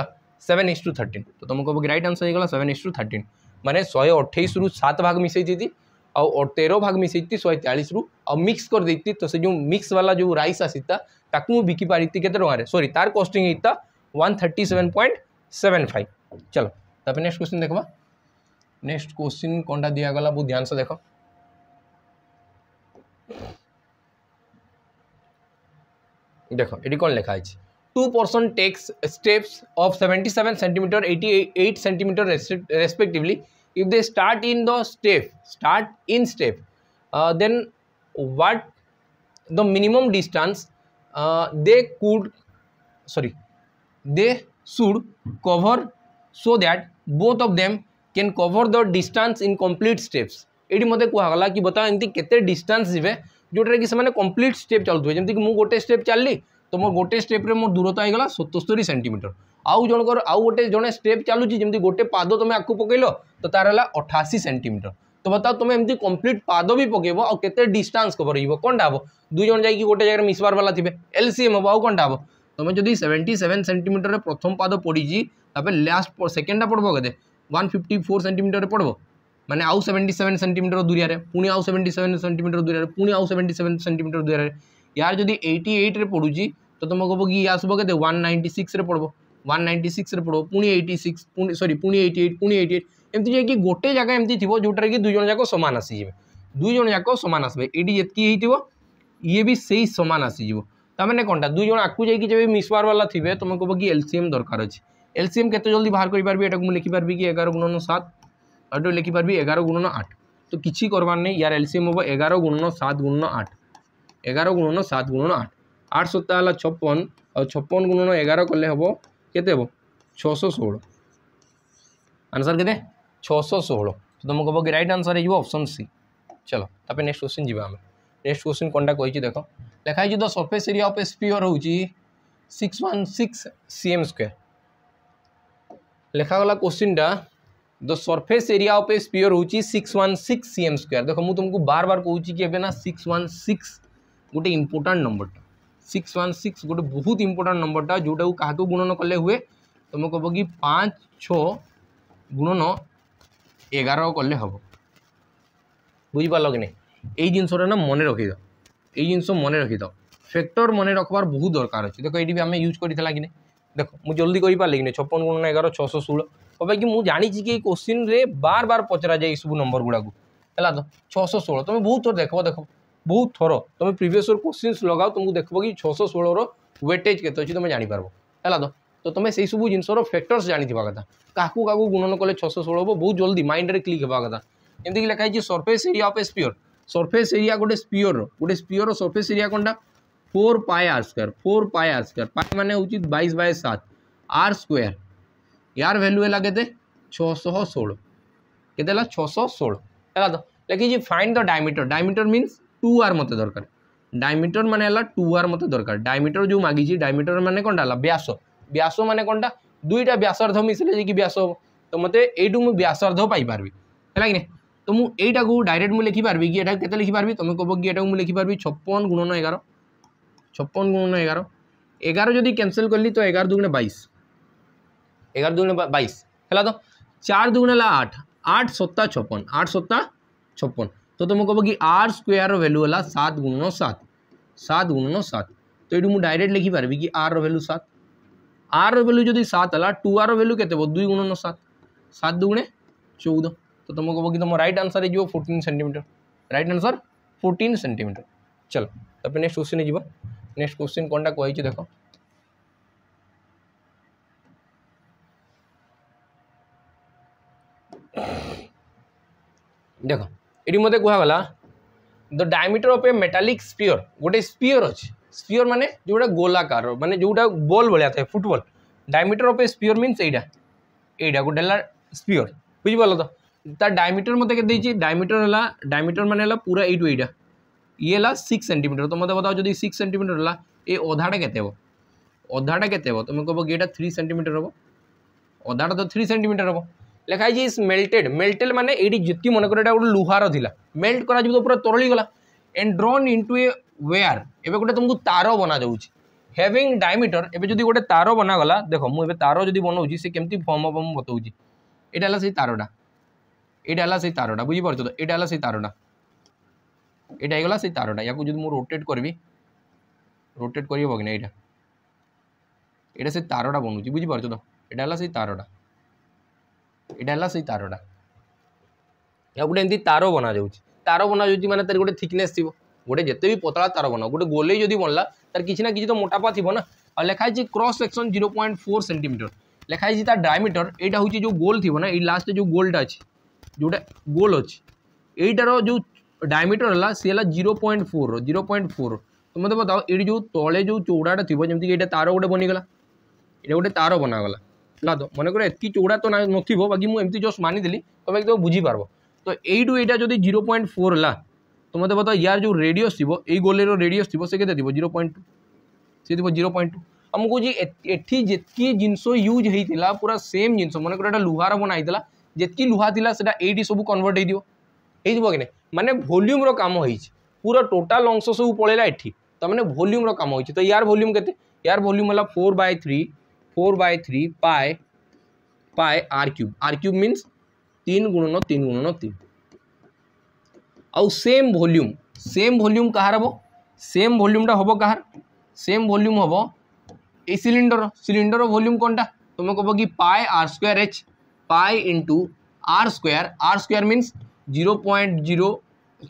सेवेन इज टू थर्टन तो तुमको रईट आंसर होगा सेवेन इज टू थर्टन मैंने शहे अठाईस रु सात भाग मिसई थी आउ और तेरह भाग मिसई शहे चालीस रु आ मिक्स कर देती तो से जो मिक्स वाला जो रईस आसीता ताकू बिकी पारी के सरी तार कस्टिंग होता one thirty seven point seven five चलो तप नेक्स्ट क्वेश्चन देखा नेक्स्ट क्वेश्चन कौनटा दिगला बहुत ध्यान से देख देख ये कौन लेखाई two percent takes steps of seventy seven centimeter eighty eight centimeter respectively if they start in the step start in step uh, then what the minimum distance uh, they could sorry they should cover so that both of them can cover the distance in complete steps ଏଠି मत କୁହାଗଲା कि बता M କେତେ distance ଯିବେ ଯେଉଁଟାରେ କି ସେମାନେ କମ୍ପ୍ଲିଟ୍ ଷ୍ଟେପ୍ ଚାଲୁଥିବେ ଯେମିତିକି ମୁଁ ଗୋଟେ ଷ୍ଟେପ୍ ଚାଲିଲି ତ ମୋର ଗୋଟେ ଷ୍ଟେପ୍ରେ ମୋ ଦୂରତା ହେଇଗଲା ସତସ୍ତରୀ आउ जणकर आउ गोटे जड़े स्टेप चलुची जमी गोटे पाद तुम आखु पकड़ तो तार है अठाशी सेमिटर तो बताओ तुम एमती कम्प्लीट पाद भी पकेब आ के डिस्टान्स कवर हो कौनटा हम दुई जन जाकि गोटे जगह मिसवार वाला थे एल हम आउ कौनटा हम तुम जब सेवेन्टी सेवेन सेमिटर प्रथम पाद पड़ी लास्ट सेकेंडटा पड़ब कैसे वन फिफ्टी फोर सेमिटर पड़ब मैंने आउ सेवेन्टी सेवेन सेमिटर दूरिया पुणी आउ सेवेन्टी सेवेन सेमिटर दूरिया पुणी आउ सेवेन्टी सेवेन सेमिटर दूरिया यार जब एट्टी एट्रे पड़ूँ तो तुम कह कि आसब के वन नाइंटी सिक्स पड़ब ୱାନ୍ ନାଇଣ୍ଟି ସିକ୍ସରେ ପଡ଼ିବ ପୁଣି ଏଇଟି ସିକ୍ସ ପୁଣି ସରି ପୁଣି ଏଇଟି ଏଇଟ୍ ପୁଣି ଏଇଟି ଏଇଟ୍ ଏମିତି ଯାଇକି ଗୋଟେ ଜାଗା ଏମିତି ଥିବ ଯେଉଁଟାରେ କି ଦୁଇ ଜଣ ଯାକ ସମାନ ଆସିଯିବେ ଦୁଇ ଜଣ ଯାକ ସମାନ ଆସିବେ ଏଇଠି ଯେତିକି ହେଇଥିବ ଇଏ ବି ସେଇ ସମାନ ଆସିଯିବ ତାମାନେ କ'ଣଟା ଦୁଇ ଜଣ ଆକୁ ଯାଇକି ଯେବେ ମିଶବାର ବାଲା ଥିବେ ତୁମେ କହିବ କି ଏଲ୍ସିଏମ୍ ଦରକାର ଅଛି ଏଲ୍ସିଏମ୍ କେତେ ଜଲ୍ଦି ବାହାର କରିପାରିବି ଏଟାକୁ ମୁଁ ଲେଖିପାରିବି କି ଏଗାର ଗୁଣନ ସାତ ଏଟାକୁ ଲେଖିପାରିବି ଏଗାର ଗୁଣନ ଆଠ ତ କିଛି করবার নেই ইয়ার এলসিএম হব এগারো গুণন সাত গুণন আট এগারো গুণন সাত গুণন আট আট সত্তা হল ছপন আর ছপন গুণন এগারো কলে হব କେତେ ହେବ ଛଅଶହ ଷୋହଳ ଆନ୍ସର୍ କେତେ ଛଅଶହ ଷୋହଳ ତ ତୁମକୁ ହେବ କି ରାଇଟ୍ ଆନ୍ସର୍ ହେଇଯିବ चलो तापर नेक्स्ट क्वेश्चन जी आम नेक्स्ट क्वेश्चन कौनटा कही देख लिखाई the surface area of a sphere हूँ six one six C M स्क् लेखागला क्वेश्चनटा the surface area of sphere sphere हूँ six one six C M स्क् देख मुझे तुमको बार बार कहूँ कि सिक्स वन सिक्स गोटे इम्पोर्टां नंबरटा সিক্স ୱାନ୍ ସିକ୍ସ ଗୋଟେ ବହୁତ ଇମ୍ପୋର୍ଟାଣ୍ଟ ନମ୍ବରଟା ଯେଉଁଟାକୁ କାହାକୁ ଗୁଣନ କଲେ ହୁଏ ତୁମେ କହିବ କି ପାଞ୍ଚ ଛଅ ଗୁଣନ ଏଗାର କଲେ ହେବ ବୁଝିପାରିଲ କି ନାହିଁ ଏଇ ଜିନିଷଟା ନା ମନେ ରଖିଦିଅ ଏଇ ଜିନିଷ ମନେ ରଖିଦିଅ ফ্যাক্টর মনে রাখবার বহু দরকার আছে দেখো এটি আমি ইউজ করে কি না দেখো মু জলদি করে পারি কি না ছপন গুণ এগার ছশো ষোল তবে কি মু জাঁচি কি এই কোশ্চিন্রে বার বার পচরা যায় এইসব নম্বর গুড়া হল তো ছশো ষোল তুমি বহু থর দেখো দেখো बहुत थर तुम प्रिवियस क्वेश्चन लगाओ तुमको तो देख कि छः सौ षोलर व्वेटेज के तुम जान पार है तो, तो तो तुम से सब जिन फैक्टर्स जाना कथा क्या क्या गुणन कले छः षोह हम बहुत जल्दी माइंड में क्लिक होगा कथा जमीक लिखाई surface area of sphere surface area गोटे स्पिओर गोटे स्पिओर सरफेस एरिया कौनटा फोर पाए आर स्क् फोर पाए आर स्क् पाए मैंने बैस बै सात आर स्क् यार भैल्यू है कैसे छः षोह के छः षोह है तो लिखी find the diameter diameter minus two r ମୋତେ ଦରକାର ଡାଇମିଟର ମାନେ ହେଲା ଟୁ ଆର୍ ମୋତେ ଦରକାର ଡାଇମିଟର ଯେଉଁ ମାଗିଛି ଡାଇମିଟର ମାନେ କ'ଣଟା ହେଲା ବ୍ୟାସ ବ୍ୟାସ ମାନେ କ'ଣଟା ଦୁଇଟା ବ୍ୟାସାର୍ଦ୍ଧ ମିଶିଲେ ଯାଇକି ବ୍ୟାସ ହେବ ତ ମୋତେ ଏଇଠୁ ମୁଁ ବ୍ୟାସାର୍ଦ୍ଧ ପାଇପାରିବି ହେଲା କି ନାହିଁ ତ ମୁଁ ଏଇଟାକୁ ଡାଇରେକ୍ଟ ମୁଁ ଲେଖିପାରିବି କି ଏଟାକୁ କେତେ ଲେଖିପାରିବି ତୁମେ କହିବ କି ଏଟାକୁ ମୁଁ ଲେଖିପାରିବି ଛପନ ଗୁଣନ ଏଗାର ଛପନ ଗୁଣନ ଏଗାର ଏଗାର ଯଦି କ୍ୟାନସେଲ୍ କଲି ତ ଏଗାର ଦୁଗୁଣେ ବାଇଶ ଏଗାର ଦୁଗୁଣେ ବାଇଶ ହେଲା ତ ଚାର ଦୁଗୁଣେ ହେଲା ଆଠ আট সত্তা ছপন আট সত্তা ছপন तो तुम कह कि आर स्क्वयर वैल्यू है सात गुण नौ सात सात गुण नौ सात तो यू डायरेक्ट लिखी पारि कि आर रैल्यू सात आर रैल्यू जो सात है टू आर वैल्यू के दुई गुण नौ सात सात दुगुणे चौदह तो तुम कहो कि तुम रईट आनसर है fourteen centimeter right answer fourteen centimeter चल तब नेक्स्ट क्वेश्चन जी नेक्स्ट क्वेश्चन कौन टा कही देख देखो ये मत কুহগলা the diameter of a metallic sphere गोटे स्पीयर अच्छे स्पीयर मानने जो गोलाकार मानने जो बल भाया था football diameter of a sphere mean यहाँ यहाँ गोटे स्पीयर बुझ पार तो तार डायमिटर मत के डायमिटर है डायमिटर मानने पूरा यू यहाँ ये सिक्स सेमिटर तो मतलब बताओ जो सिक्स सेन्टीमिटर है ये अधाटा के अधाटा के तुम कह कि थ्री सेमिटर हम अधाटा तो थ्री सेन्टीमिटर हम লেখা হয়েছে ইজ মেল্টেড মেল্টেড মানে এটি যেতে মনে করো এটা গোটে লুহার লা মেল্ট করা পুরো তরলি গলা and drawn into a wire এবে গোটে তুমি তার বনা যাচ্ছে হ্যাভিং ডায়ামিটর এবে যদি গোটে তার বনাগলা দেখ মু এবে তার যদি বনাউছি সে কেমতি ফর্ম হব মু বতাউছি এটা হল সেই তারটা এটা হল সেই তারটা বুঝিপারছ তো এটা হল সেই তারটা এটা হয়ে গলা সেই তারটা ইয়াকে যদি মু রোটেট করবি রোটেট করি হব কি না এটা এটা সেই তারটা বনুছি বুঝিপারছ তো এটা হল সেই তারটা এটা হল সেই তারটা ଏହା ଗୋଟେ ଏମିତି ତାର ବନାଯାଉଛି ତାର ବନାଯାଉଛି ମାନେ ତାର ଗୋଟେ ଥିକନେସ୍ ଥିବ ଗୋଟେ ଯେତେ ବି ପତଳା ତାର ବନାଅ ଗୋଟେ ଗୋଲେଇ ଯଦି ବନିଲା ତାର କିଛି ନା କିଛି ତ ମୋଟାପା ଥିବ ନା ଆଉ ଲେଖା ହେଇଛି cross section zero point four centimeter ଲେଖା ହେଇଛି ତା ଡାଇମିଟର ଏଇଟା ହେଉଛି ଯେଉଁ ଗୋଲ୍ ଥିବ ନା ଏଇ ଲାଷ୍ଟରେ ଯେଉଁ ଗୋଲ୍ଟା ଅଛି ଯେଉଁଟା ଗୋଲ୍ ଅଛି ଏଇଟାର ଯେଉଁ ଡାଇମିଟର ହେଲା ସିଏ ହେଲା ଜିରୋ ପଏଣ୍ଟ ଫୋର୍ର ଜିରୋ ପଏଣ୍ଟ ଫୋର୍ ତୁମେ ତ ବତାଅ ଏଇଠି ଯେଉଁ ତଳେ ଯେଉଁ ଚଉଡ଼ାଟା ଥିବ ଯେମିତିକି ଏଇଟା ତାର ଗୋଟେ ବନିଗଲା ଏଇଟା ଗୋଟେ ତାର ବନାଗଲା ହେଲା ତ ମନେକର ଏତିକି ଚଉଡ଼ା ତ ନଥିବ ବାକି ମୁଁ ଏମିତି ଜଷ୍ଟ ମାନିଦେଲି ତୁମେ ତୁମେ ବୁଝିପାରିବ ତ ଏଇଠୁ ଏଇଟା ଯଦି ଜିରୋ ପଏଣ୍ଟ ଫୋର୍ ହେଲା ତ ମୋତେ ବତା ୟାର ଯେଉଁ ରେଡ଼ିଓସ୍ ଥିବ ଏଇ ଗୋଲେର ରେଡ଼ିଓସ୍ ଥିବ ସେ କେତେ ଥିବ ଜିରୋ ପଏଣ୍ଟ ଟୁ ସେ ଥିବ ଜିରୋ ପଏଣ୍ଟ ଟୁ ଆଉ ମୁଁ କହୁଛି ଏଠି ଯେତିକି ଜିନିଷ ୟୁଜ୍ ହେଇଥିଲା ପୁରା ସେମ୍ ଜିନିଷ ମନେକର ଏଇଟା ଲୁହାର ବନା ହେଇଥିଲା ଯେତିକି ଲୁହା ଥିଲା ସେଇଟା ଏଇଠି ସବୁ କନଭର୍ଟ ହେଇଥିବ ହେଇଯିବ କି ନାହିଁ ମାନେ ଭଲ୍ୟୁମ୍ର କାମ ହେଇଛି ପୁରା ଟୋଟାଲ୍ ଅଂଶ ସବୁ ପଳେଇଲା ଏଠି ତାମାନେ ଭଲ୍ୟୁମ୍ର କାମ ହେଇଛି ତ ୟାର ଭଲ୍ୟୁମ୍ କେତେ ୟାର ଭଲ୍ୟୁମ୍ ହେଲା four by three four by three pi pi r cube r cube means तीन गुणनो तीन गुणनो तीन और सेम भल्यूम सेम भल्यूम कहार हम सेम भल्यूमटा हम कह सेम भल्यूम हम ये सिलिंडर सिलिंडर भल्यूम कौनटा तुम कह कि pi r square h pi into r square r square means zero point zero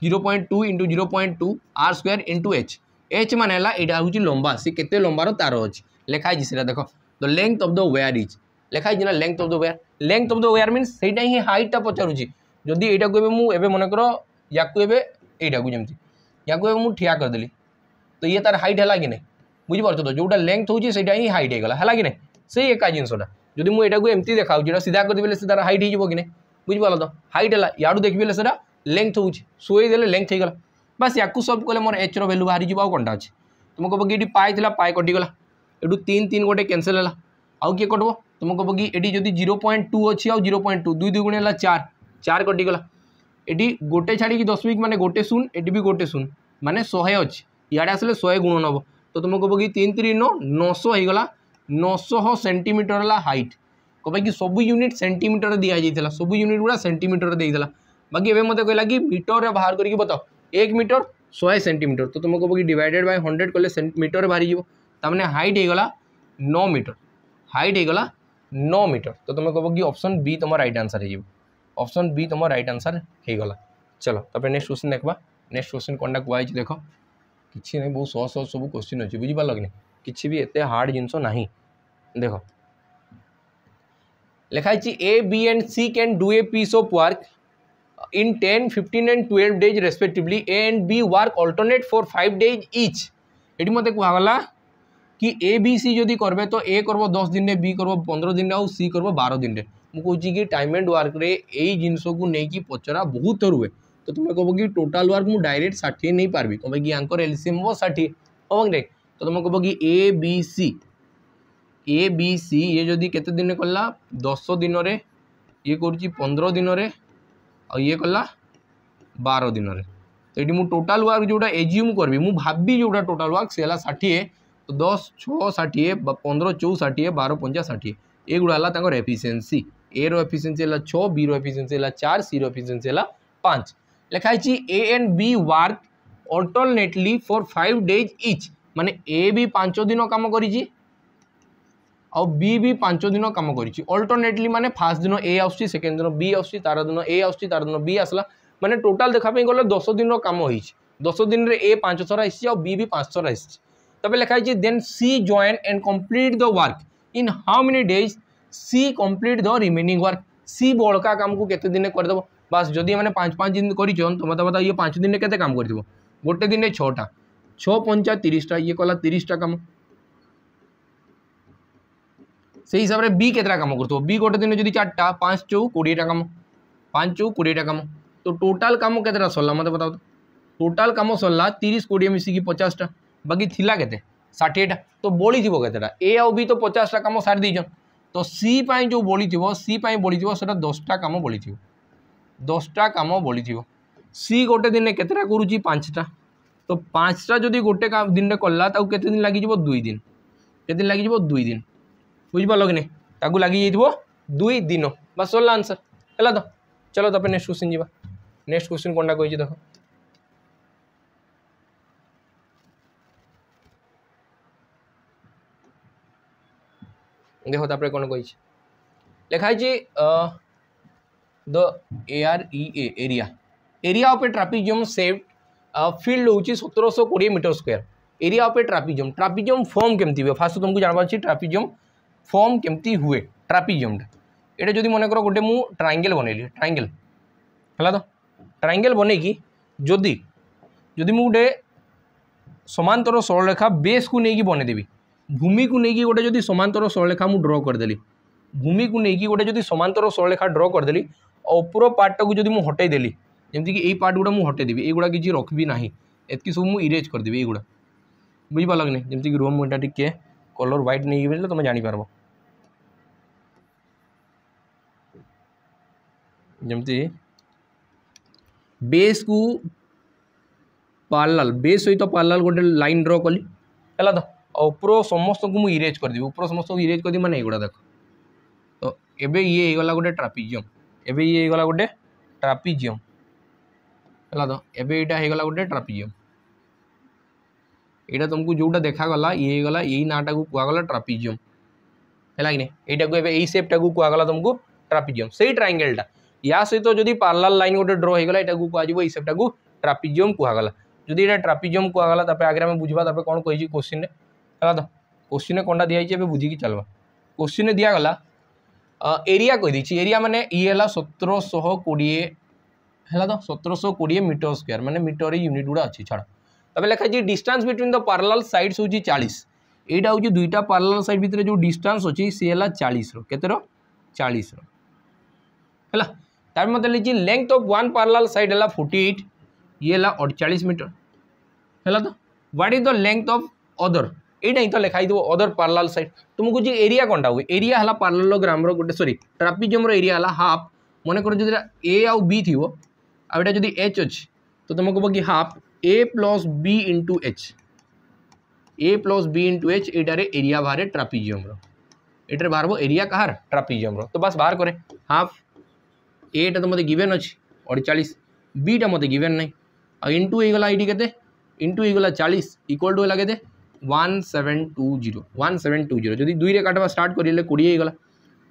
zero point two into zero point two r square into h h मान है यहाँ हूँ लंबा सी के लंबार तार अच्छे लिखाई से देख the length of the wire is लेखाई ना length of the wire length of the wire mean से ही हाइट पचारूँ जदि ये मुझे मन कर या मुझे ठिया करदेली तो ये तार हाइट है कि ना बुझीपार तो जो लेंथ होता ही हाइट होगा है कि ना से एक जिनसा जो मुझे एमती देखा सीधा करदे तार हाइट हो कि बुझीपाल तो हाइट है यार देखे लेंथ होते लेंथ होगा बास या सब कले मोर एच रैल्यू बाहरी जो कौन टाइम तुम कह कि पाए पाए कटिगला ଏଠୁ ତିନି ତିନି ଗୋଟେ କ୍ୟାନସେଲ୍ ହେଲା ଆଉ କିଏ କଟିବ ତୁମକୁ ପକି ଏଠି ଯଦି ଜିରୋ ପଏଣ୍ଟ ଟୁ ଅଛି ଆଉ ଜିରୋ ପଏଣ୍ଟ ଟୁ ଦୁଇ ଦୁଇ ଗୁଣ ହେଲା ଚାର ଚାର କଟିଗଲା ଏଠି ଗୋଟେ ଛାଡ଼ିକି ଦଶମିକ ମାନେ ଗୋଟେ ଶୂନ ଏଠି ବି ଗୋଟେ ଶୂନ ମାନେ ଶହେ ଅଛି ଇଆଡ଼େ ଆସିଲେ ଶହେ ଗୁଣ ନେବ ତ ତୁମକୁ ପକି ତିନି ତିନି ନଅ ନଅଶହ ହେଇଗଲା ନଅଶହ ସେଣ୍ଟିମିଟର ହେଲା ହାଇଟ୍ କ'ଣ ପାଇଁକି ସବୁ ୟୁନିଟ୍ ସେଣ୍ଟିମିଟର ଦିଆଯାଇଥିଲା ସବୁ ୟୁନିଟ୍ ଗୁଡ଼ା ସେଣ୍ଟିମିଟର ଦେଇଥିଲା ବାକି ଏବେ ମୋତେ କହିଲା କି ମିଟରରେ ବାହାର କରିକି ବତାଅ ଏକ ମିଟର ଶହେ ସେଣ୍ଟିମିଟର ତ ତୁମକୁ ପକି ଡିଭାଇଡ଼େଡ଼ ବାଇ ହଣ୍ଡ୍ରେଡ଼ କଲେ ମିଟର ବାହାରିଯିବ तमें हाइट होगा नौ मीटर हाइट होगा नौ मीटर तो तुम कह कि अप्सन बी तुम रईट आनसर होप्सन बी तुम रईट आनसर होगा चलो तब नेक्स्ट क्वेश्चन देखा नेक्स्ट क्वेश्चन कौन टा कह देख कि नहीं बहुत सह सह सब क्वेश्चन अच्छे बुझिपाल कि नहीं किसी एत हार्ड जिनस ना देख लिखाई A B and C can do a piece of work in ten fifteen and twelve days respectively A and B work alternate for five days each ये मतलब कहगला कि ए बी सी जो करेंगे तो ए करब दस दिन में बी करब पंद्रह दिन आ सी करब बार दिन में मुझे कि टाइम एंड वर्क यही जिनस को लेकिन पचरा बहुत थर हुए तो तुम्हें कह कि टोटाल वर्क मुझे डायरेक्ट षाठी नहीं पार्बि कह कि यांकर एलसीएम हम षाठी हम देख तो तुम कह कि A B C A B C ये जदि केत दिन कला दस दिन में ये कर पंद्रह दिन रे आ तो तो तो ये कला बार दिन में तो ये मुझे टोटाल वर्क जो एज्यूम करी मुझी जो जोटा टोटाल वर्क सी है षाठी तो दस छः षाठी पंद्रह चौ षाठी बार पंचा षाठी ଏଗୁଡ଼ା ହେଲା ତାଙ୍କର ଏଫିସିଏନ୍ସି ଏର ଏଫିସିଏନ୍ସି ହେଲା ଛଅ ବିର ଏଫିସିଏନ୍ସି ହେଲା ଚାର ସିର ଏଫିସିଏନ୍ସି ହେଲା ପାଞ୍ଚ ଲେଖା ହେଇଛି A and B work alternately for five days each ମାନେ ଏ ବି ପାଞ୍ଚ ଦିନ କାମ କରିଛି ଆଉ ବି ବି ପାଞ୍ଚ ଦିନ କାମ କରିଛି ଅଲ୍ଟରନେଟଲି ମାନେ ଫାର୍ଷ୍ଟ ଦିନ ଏ ଆସୁଛି ସେକେଣ୍ଡ ଦିନ ବି ଆସୁଛି ତାର ଦିନ ଏ ଆସୁଛି ତାର ଦିନ ବି ଆସିଲା ମାନେ ଟୋଟାଲ୍ ଦେଖା ପାଇଁ ଗଲେ ଦଶ ଦିନର କାମ ହେଇଛି ଦଶ ଦିନରେ ଏ ପାଞ୍ଚ ଥର ଆସିଛି ଆଉ ବି ବି ପାଞ୍ଚ ଥର ଆସିଛି তবে লেখা হয়েছে then C join and complete the work in how many days C complete the remaining work C বড়কা কামকু কেতে দিনে করে দেব বাস যদি মানে পাঁচ পাঁচ দিন করছন তো মতো বতা ইয়ে পাঁচ দিনে কেতে কাম করিব গোটে দিনে ছটা ছ পঞ্চা তিরিশটা ইয়ে কলা তিরিশটা কাম সেই হিসাবে বি কেতটা কাম করতো বি গোটে দিনে যদি চারটা পাঁচ চৌ কোড়িয়েটা কাম পাঁচ চৌ কোড়িয়েটা কাম তো টোটাল কাম কেতটা সরলা মতো বতাও টোটাল কাম সরলা তিরিশ কোড়িয়ে মিশিকি পচাশটা બાકી થીલા કેતે ষাঠিएटा तो बोली थी केतेटा ए आउ बी तो पचासटा कम सारी देन तो सी जो बोली थी सी बली थी दसटा कम बली थी दसटा कम बोली थी सी गोटे दिन में केतेटा करुच्ची पाँचटा तो पाँचटा जदि गोटे दिन में कला तो कते दिन लग दुई दिन के दिन लग दुई दिन बुझिपार कि नहीं लगी जाइए दुई दिन बस सरला आंसर है तो चलो तब नेक्स्ट क्वेश्चन जावा नेक्स्ट क्वेश्चन कौनटा कही देखो દેખો તો આપણે કોણ કહી છે લખાય છે the area area area of a trapezium shaped field ହେଉଛି ସତରଶହ କୋଡ଼ିଏ meter square area of a trapezium trapezium form କେମିତି ହୁଏ ଫାର୍ଷ୍ଟ ତୁମକୁ ଜାଣିବାର ଅଛି ଟ୍ରାଫିଜମ୍ ଫର୍ମ କେମିତି ହୁଏ ଟ୍ରାଫିଜମ୍ଟା ଏଇଟା ଯଦି ମନେକର ଗୋଟେ ମୁଁ ଟ୍ରାଙ୍ଗେଲ୍ ବନେଇଲି ଟ୍ରାଙ୍ଗେଲ୍ ହେଲା ତ ଟ୍ରାଙ୍ଗେଲ୍ ବନେଇକି ଯଦି ଯଦି ମୁଁ ଗୋଟେ ସମାନ୍ତର ସରଳରେଖା ବେସ୍କୁ ନେଇକି ବନେଇଦେବି ভূমিকে নেই গোটে যদি সমান্তর সরলেখা মু ড্র করেদেলি ভূমিকে নেই গোটে যদি সমান্তর সরলেখা ড্র করেদেলি উপর পার্টটা যদি মু হটাই দেলি যেমিকি এই পার্ট গুড়া মু হটাই দেবি এইগুড়া কিছু রখবি না এতকি সব মু ইরেজ করেদেবি এইগুড়া বুঝিপার লাগনি যেমিকি রুহ মু এটা টিকি কলর হোয়াইট নিয়ে গেলে তুমি জাঁপার যেমতি বেস কু পার্লাল বেস সহিত পার্লাল গোটে লাইন ড্র কলি হল তো उपर समस्त को मुझे इरेज करदेवि उपर समस्त इरेज कर मैंने युवा देख तो एवं ये गला गोटे ट्रापिजिम एवं ये गला गोटे ट्रापिजिम है तो एवं यहाँ हो गला गोटे ट्रापिजिम यहाँ तुमको जोटा देखाला ये गला यही नाटा को कहगला ट्रापिजिम है ना कि नहीं सेपटा को कहगला तुमको ट्रापिजिम से ट्राइंगेलटा या सहित जो पार्लाल लाइन गोटे ड्र होगा यहाँ को कहु सेपटा को ट्रापिजिम कहगला जदि यहाँ ट्रापिजिम कहगला आगे आम बुझा तब कौन कही क्वेश्चन में है तो क्वेश्चन कौनटा दिखाई है बुझिकी चलवा क्वेश्चन दिगला एरिया कह दी एरिया मैंने ये शह कोड़े है तो सतरश कोड़े मीटर स्क्यर मैंने मीटर यूनिट गुड़ा अच्छी छाड़ तब लिखाई distance between the parallel sides हो चालीस यहाँ हूँ दुईटा पार्लाल सैड भितर जो डिस्टास् अच्छी सी है चालीस रतर चालीस है मतलब लिखे length of one parallel side है फोर्टी एट ये अड़चाश मीटर है तो what is the length of other यही तो लिखाई दी अदर पार्लाल सैड तुमको जी एरिया कौन टा एरिया है पार्लाल ग्राम रोटे सरी ट्रापिजम एरिया है हाफ मन कर ए आउ बी थी आईटा जो एच अच्छे तो तुमको कह कि half A plus B into H A plus B into H ये एरिया बाहर ट्रापिजियम रटे बाहर एरिया कहार ट्रापिजियम तो बास बाहर कै हाफ एटा तो मतलब गिवेन अच्छे अड़चाई बीटा मतलब गिवेन ना इंटु होते इंटु होगा चालीस इक्वाल टू है कैसे one seven two zero one seven two zero जदि दुई में काटवा स्टार्ट करेंगे कोड़ेगला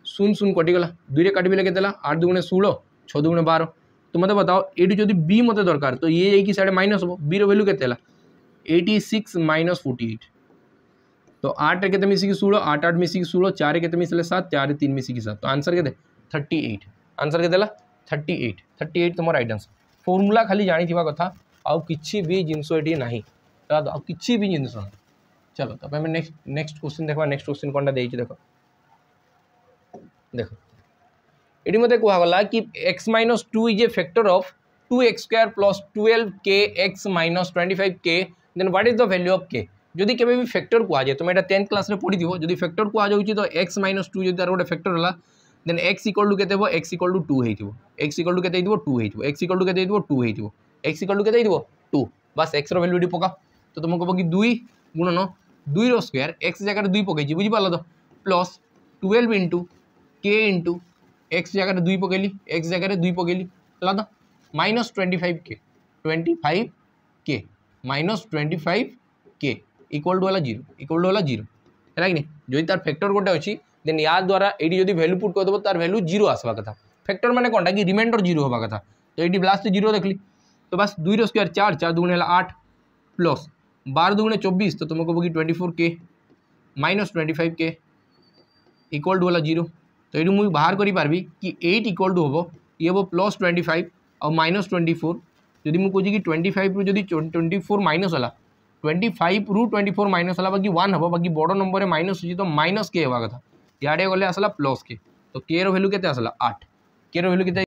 शून शून कटिगला दुई में काटबे के आठ दुगुणे षोह छः दुगुणे बार तो मतलब बताओ ये जो बी मत दरकार तो ये कि सियाड़े माइनस हो बी रैल्यू के eighty six minus forty eight तो आठ रेत मिसिकी षोह आठ आठ मिसिकी षोह चार के मिसले सात चार तीन मिसिकी सात तो आंसर के थर्टी एट आंसर के थर्टी एट थर्टी एट तुम रईट आंसर फर्मूला खाली जाथ आ कि भी जिनस ये ना आ कि भी जिनस ना चलो तब नेक्स्ट नेक्स्ट क्वेश्चन देखा नेक्स्ट क्वेश्चन कौन दे देख देख ये मत कहगला कि x minus two is a factor of two x स्क् plus twelve k x minus twenty five k दें what is the value of k जदि भी फैक्टर कह जाए तुम यहाँ टेन्थ क्लास में पढ़ी थो जो फैक्टर कह जाए तो एक्स माइनस टू जब तार गोटे फैक्टर है देन एक्स इक्वल टू के एक्स इक्वल टू टू हो एक्स इक्वल टू के टू हो एक्स इक्वल टू के टू हो एक्स इक्वल टू के टू बास एक्सर वैल्यू टी पका तो तुमको कह दुई गुण न दुईर स्क्वयर एक्स जगह दुई पक बुझिपाल तो plus twelve into k into x जगह दुई पकैली एक्स जगह दुई पकैली है तो minus twenty five k twenty five k minus twenty five k equal to वाला जीरो इक्वाल टू वाला जीरो है कि जो तार फैक्टर गोटे अच्छी देन या द्वारा ये जो भैल्यू पुट कर करदेव तार भैल्यू जीरो आसवा कथ फैक्टर मैंने कौन कि रिमाइंडर जीरो हाँ कथ तो ये ब्लास्ट जीरो देख ली तो बास दुई रोयर चार चार दुगुण आठ प्लस बारह दुगुने चौबीस तो तुमको बोगी twenty four k minus twenty five k equal to वाला जीरो तो ये तो मुझे बाहर करी कि एट इक्वल टू हम ये हम प्लस ट्वेंटी फाइव आ माइनस ट्वेंटी फोर जदि मुझे कि ट्वेंटी फाइव रु जदि ट्वेंटी फोर माइनस है ट्वेंटी फाइव रु ट्वेंटी फोर माइनस है बाकी वन हम बाकी बड़ नंबर में माइनस हो तो माइनस के हवा कथ इे गले आसला प्लस के तो के रैल्यू के आसला आठ के रैल्यू के